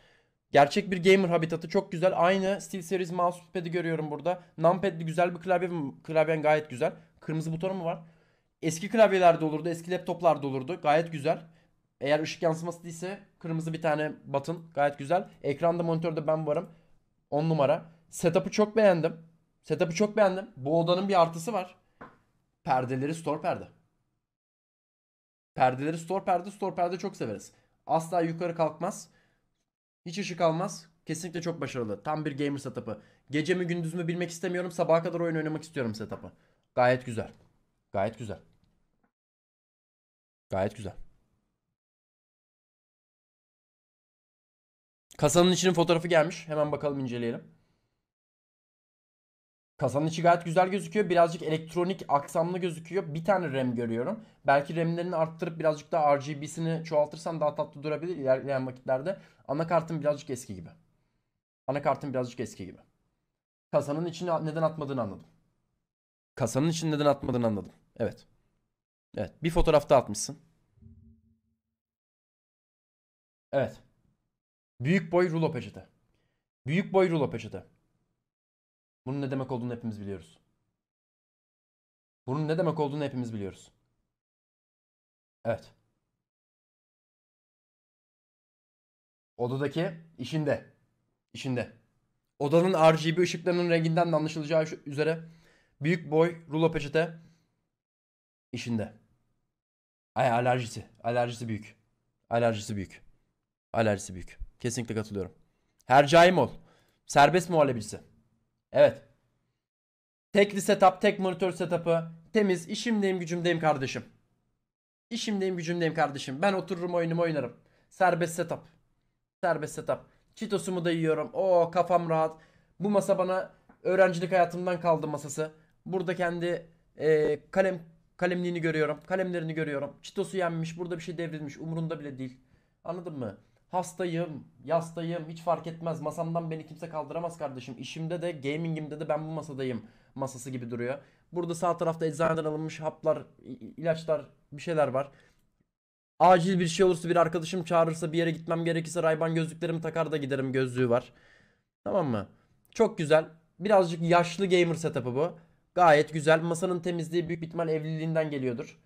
[SPEAKER 1] Gerçek bir gamer habitatı çok güzel. Aynı SteelSeries mousepad'i görüyorum burada. Numpad'li güzel bir klavye. Klavyen gayet güzel. Kırmızı butonu mu var? Eski klavyelerde olurdu. Eski laptoplarda olurdu. Gayet güzel. Eğer ışık yansıması değilse kırmızı bir tane batın. Gayet güzel. Ekranda monitörde ben varım. 10 numara. Setup'ı çok beğendim. Setup'ı çok beğendim. Bu odanın bir artısı var. Perdeleri store perde. Perdeleri store perde, store perde çok severiz. Asla yukarı kalkmaz. Hiç ışık almaz. Kesinlikle çok başarılı. Tam bir gamer setup'ı. Gece mi gündüz mü bilmek istemiyorum. Sabaha kadar oyun oynamak istiyorum setup'ı. Gayet güzel.
[SPEAKER 2] Gayet güzel. Gayet güzel. Kasanın içinin fotoğrafı gelmiş. Hemen bakalım inceleyelim.
[SPEAKER 1] Kasanın içi gayet güzel gözüküyor. Birazcık elektronik aksamlı gözüküyor. Bir tane RAM görüyorum. Belki RAM'lerini arttırıp birazcık daha RGB'sini çoğaltırsan daha tatlı durabilir ilerleyen vakitlerde. Anakartın birazcık eski gibi. Anakartın birazcık eski gibi. Kasanın içine neden atmadığını anladım. Kasanın için neden atmadığını anladım. Evet. Evet. Bir fotoğrafta atmışsın. Evet. Büyük boy rulo peçete. Büyük boy rulo peçete.
[SPEAKER 2] Bunun ne demek olduğunu hepimiz biliyoruz. Bunun ne demek olduğunu hepimiz biliyoruz. Evet. Odadaki işinde. İşinde. Odanın
[SPEAKER 1] RGB ışıklarının renginden de anlaşılacağı üzere büyük boy rulo peçete işinde. Ay alerjisi. Alerjisi büyük. Alerjisi büyük. Alerjisi büyük. Kesinlikle katılıyorum. Hercai Mol. Serbest muhallebicisi. Evet. Tekli setup, tek monitör setup'ı temiz. İşimdeyim, gücümdeyim kardeşim. İşimdeyim, gücümdeyim kardeşim. Ben otururum oyunumu oynarım. Serbest setup. Serbest setup. Çitosumu da yiyorum. O kafam rahat. Bu masa bana öğrencilik hayatımdan kaldı masası. Burada kendi e, kalem kalemliğini görüyorum. Kalemlerini görüyorum. Çitosu yenmiş. Burada bir şey devrilmiş. Umurunda bile değil. Anladın mı? Hastayım, yastayım, hiç fark etmez. Masamdan beni kimse kaldıramaz kardeşim. İşimde de, gamingimde de ben bu masadayım masası gibi duruyor. Burada sağ tarafta eczaneden alınmış haplar, ilaçlar, bir şeyler var. Acil bir şey olursa bir arkadaşım çağırırsa bir yere gitmem gerekirse rayban gözlüklerimi takar da giderim gözlüğü var. Tamam mı? Çok güzel. Birazcık yaşlı gamer setup'ı bu. Gayet güzel. Masanın temizliği büyük ihtimal evliliğinden geliyordur.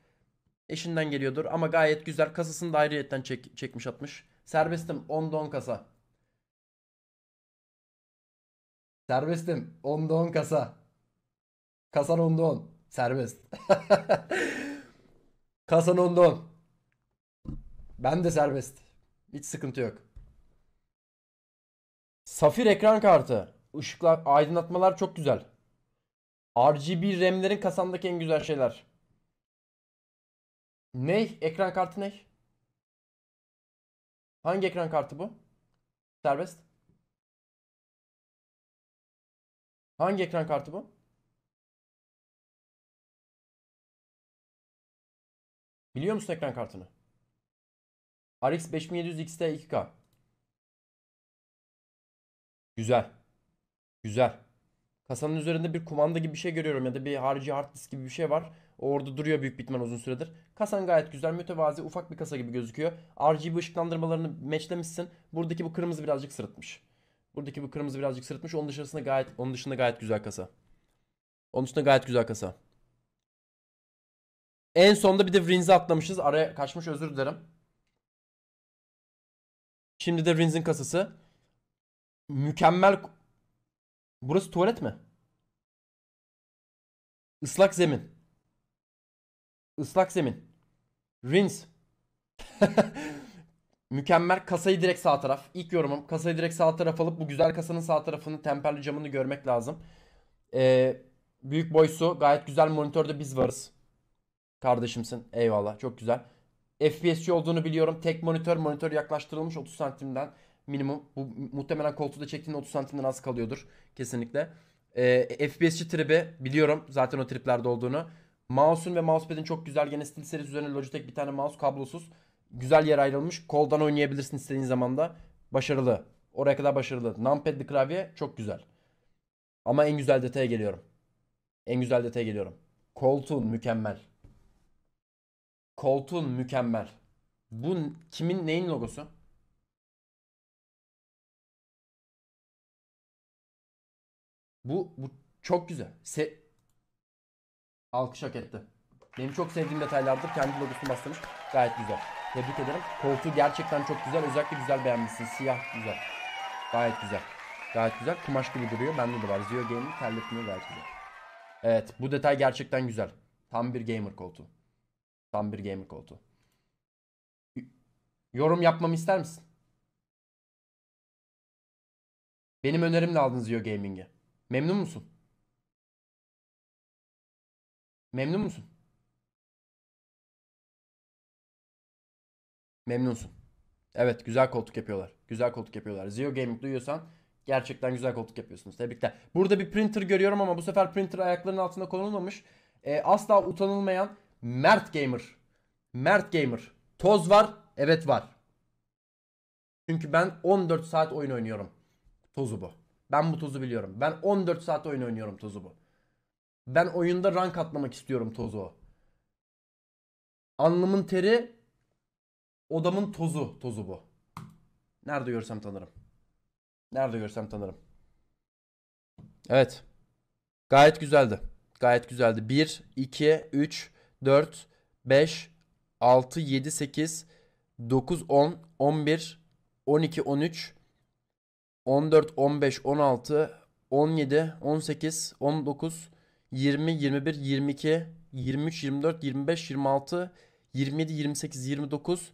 [SPEAKER 1] Eşinden geliyordur ama gayet güzel. Kasasını da ayrıyetten çek çekmiş atmış. Serbestim 10 don kasa. Serbestim 10 don kasa. Kasan 10 don. Serbest. Kasan 10 don. Ben de serbest. Hiç sıkıntı yok. Safir ekran kartı. Işıklar, aydınlatmalar çok güzel. RGB RAM'lerin kasandaki en güzel şeyler.
[SPEAKER 2] Ne? Ekran kartı ne? Hangi ekran kartı bu? Serbest. Hangi ekran kartı bu? Biliyor musun ekran kartını? RX 5700 XT 2K. Güzel. Güzel.
[SPEAKER 1] Kasanın üzerinde bir kumanda gibi bir şey görüyorum ya da bir harici hard disk gibi bir şey var. Orada duruyor büyük bitmen uzun süredir. Kasan gayet güzel, mütevazi, ufak bir kasa gibi gözüküyor. RGB ışıklandırmalarını meçlemişsin. Buradaki bu kırmızı birazcık sırıtmış. Buradaki bu kırmızı birazcık sırıtmış. Onun dışında gayet onun dışında gayet güzel kasa. Onun dışında gayet güzel kasa. En sonda bir de Vrins'i atlamışız. Araya kaçmış özür dilerim.
[SPEAKER 2] Şimdi de Vrins'in kasası. Mükemmel. Burası tuvalet mi? Islak zemin. Islak zemin. Rinse.
[SPEAKER 1] Mükemmel kasayı direkt sağ taraf. İlk yorumum kasayı direkt sağ taraf alıp bu güzel kasanın sağ tarafını temperli camını görmek lazım. Ee, büyük boysu gayet güzel monitörde biz varız. Kardeşimsin eyvallah çok güzel. FPS'ci olduğunu biliyorum. Tek monitör monitör yaklaştırılmış 30 santimden minimum. Bu muhtemelen koltuğda çektiğinde 30 santimden az kalıyordur kesinlikle. Ee, FPS'ci tribi biliyorum zaten o triplerde olduğunu. Mouse'un ve mousepad'in çok güzel Gene Steel Series üzerine Logitech bir tane mouse kablosuz güzel yer ayrılmış. Koldan oynayabilirsin istediğin zaman da. Başarılı. Oraya kadar başarılı. Numpad'li klavye çok güzel. Ama en güzel detaya geliyorum. En güzel detaya geliyorum. Koltuğun mükemmel.
[SPEAKER 2] Koltuğun mükemmel. Bu kimin neyin logosu? Bu, bu çok güzel. Se Alkış hak etti.
[SPEAKER 1] Benim çok sevdiğim detaylardır. Kendi logosunu bastırmış. Gayet güzel. Tebrik ederim. Koltuğu gerçekten çok güzel. Özellikle güzel beğenmişsin. Siyah güzel. Gayet güzel. Gayet güzel. Kumaş gibi duruyor. Bende de var. Zio Gaming terletmiyor gayet güzel. Evet. Bu detay gerçekten güzel. Tam bir gamer
[SPEAKER 2] koltuğu. Tam bir gamer koltuğu. Yorum yapmamı ister misin? Benim önerimle aldın Zio Gaming'i. Memnun musun? Memnun musun? Memnunsun. Evet güzel koltuk yapıyorlar. Güzel koltuk yapıyorlar. Zio Gaming duyuyorsan gerçekten güzel koltuk yapıyorsunuz. Tebrikler.
[SPEAKER 1] Burada bir printer görüyorum ama bu sefer printer ayaklarının altında konulmamış. E, asla utanılmayan Mert Gamer. Mert Gamer. Toz var. Evet var. Çünkü ben 14 saat oyun oynuyorum. Tozu bu. Ben bu tozu biliyorum. Ben 14 saat oyun oynuyorum tozu bu. Ben oyunda rank atlamak istiyorum tozu. Anlamın teri odamın tozu. Tozu bu. Nerede görsem tanırım. Nerede görsem tanırım. Evet. Gayet güzeldi. Gayet güzeldi. 1, 2, 3, 4, 5, 6, 7, 8, 9, 10, 11, 12, 13, 14, 15, 16, 17, 18, 19, 20, 21, 22, 23, 24,
[SPEAKER 2] 25, 26, 27, 28, 29,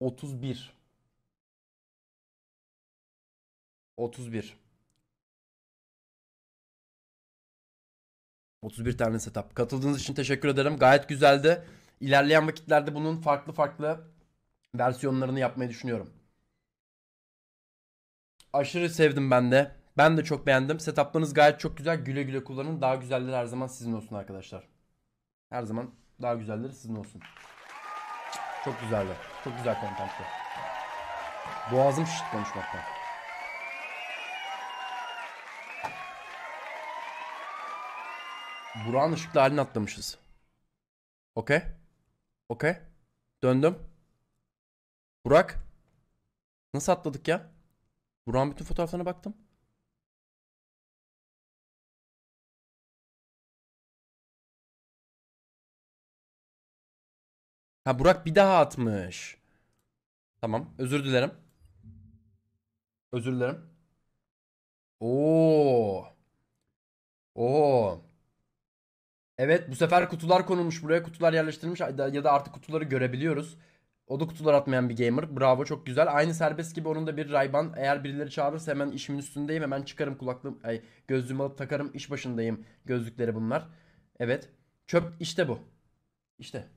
[SPEAKER 2] 31. 31. 31 tane setup. Katıldığınız için teşekkür ederim.
[SPEAKER 1] Gayet güzeldi. İlerleyen vakitlerde bunun farklı farklı versiyonlarını yapmayı düşünüyorum. Aşırı sevdim ben de. Ben de çok beğendim. Setuplarınız gayet çok güzel. Güle güle kullanın. Daha güzelleri her zaman sizin olsun arkadaşlar. Her zaman daha güzelleri sizin olsun. Çok güzeldi. Çok güzel kontentti. Boğazım şişti konuşmaktan. Buran ışıklı halini atlamışız. Okey. Okey. Döndüm. Burak.
[SPEAKER 2] Nasıl atladık ya? Buran bütün fotoğraflarına baktım. Ha Burak bir daha atmış. Tamam özür dilerim. Özür dilerim. Oo. Oo. Evet bu sefer kutular konulmuş
[SPEAKER 1] buraya kutular yerleştirilmiş ya da artık kutuları görebiliyoruz. O da kutular atmayan bir gamer. Bravo çok güzel. Aynı serbest gibi onun da bir rayban. Eğer birileri çağırırsa hemen işimin üstündeyim. Hemen çıkarım kulaklığım. Ay, gözlüğümü alıp takarım. iş başındayım. Gözlükleri bunlar. Evet. Çöp işte bu. İşte.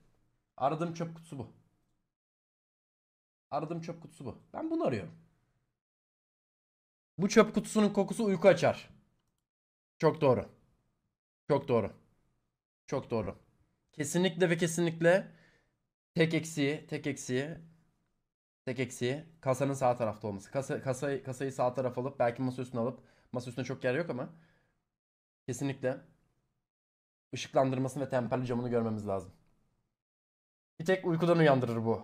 [SPEAKER 1] Aradığım çöp kutusu bu. Aradığım çöp kutusu bu. Ben bunu arıyorum. Bu çöp kutusunun kokusu uyku açar. Çok doğru. Çok doğru. Çok doğru. Kesinlikle ve kesinlikle tek eksiği, tek eksiği tek eksiği kasanın sağ tarafta olması. Kasa, kasayı, kasayı sağ tarafa alıp belki masa üstüne alıp masa üstüne çok yer yok ama kesinlikle ışıklandırmasını ve temperli camını görmemiz
[SPEAKER 2] lazım. Bir tek uykudan uyandırır bu.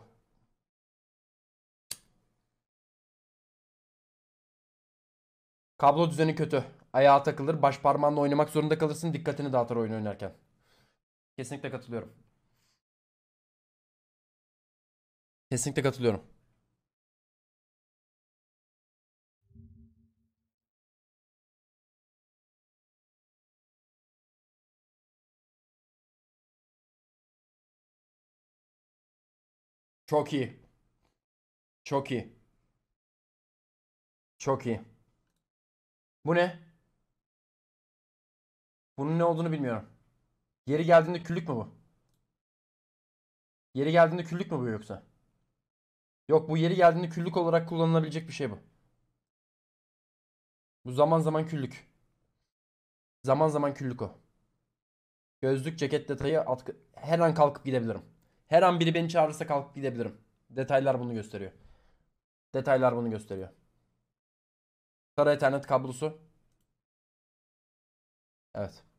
[SPEAKER 2] Kablo düzeni kötü.
[SPEAKER 1] Ayağa takılır, baş parmağınla oynamak zorunda kalırsın, dikkatini dağıtır oyun oynarken. Kesinlikle katılıyorum.
[SPEAKER 2] Kesinlikle katılıyorum. Çok iyi. Çok iyi. Çok iyi. Bu ne? Bunun ne olduğunu bilmiyorum. Yeri geldiğinde küllük mü bu? Yeri geldiğinde küllük mü bu yoksa? Yok bu yeri geldiğinde küllük olarak kullanılabilecek bir şey bu. Bu zaman zaman küllük.
[SPEAKER 1] Zaman zaman küllük o. Gözlük, ceket detayı atkı... her an kalkıp gidebilirim. Her an biri beni çağırırsa kalkıp gidebilirim. Detaylar bunu gösteriyor.
[SPEAKER 2] Detaylar bunu gösteriyor. Sarı Ethernet kablosu. Evet.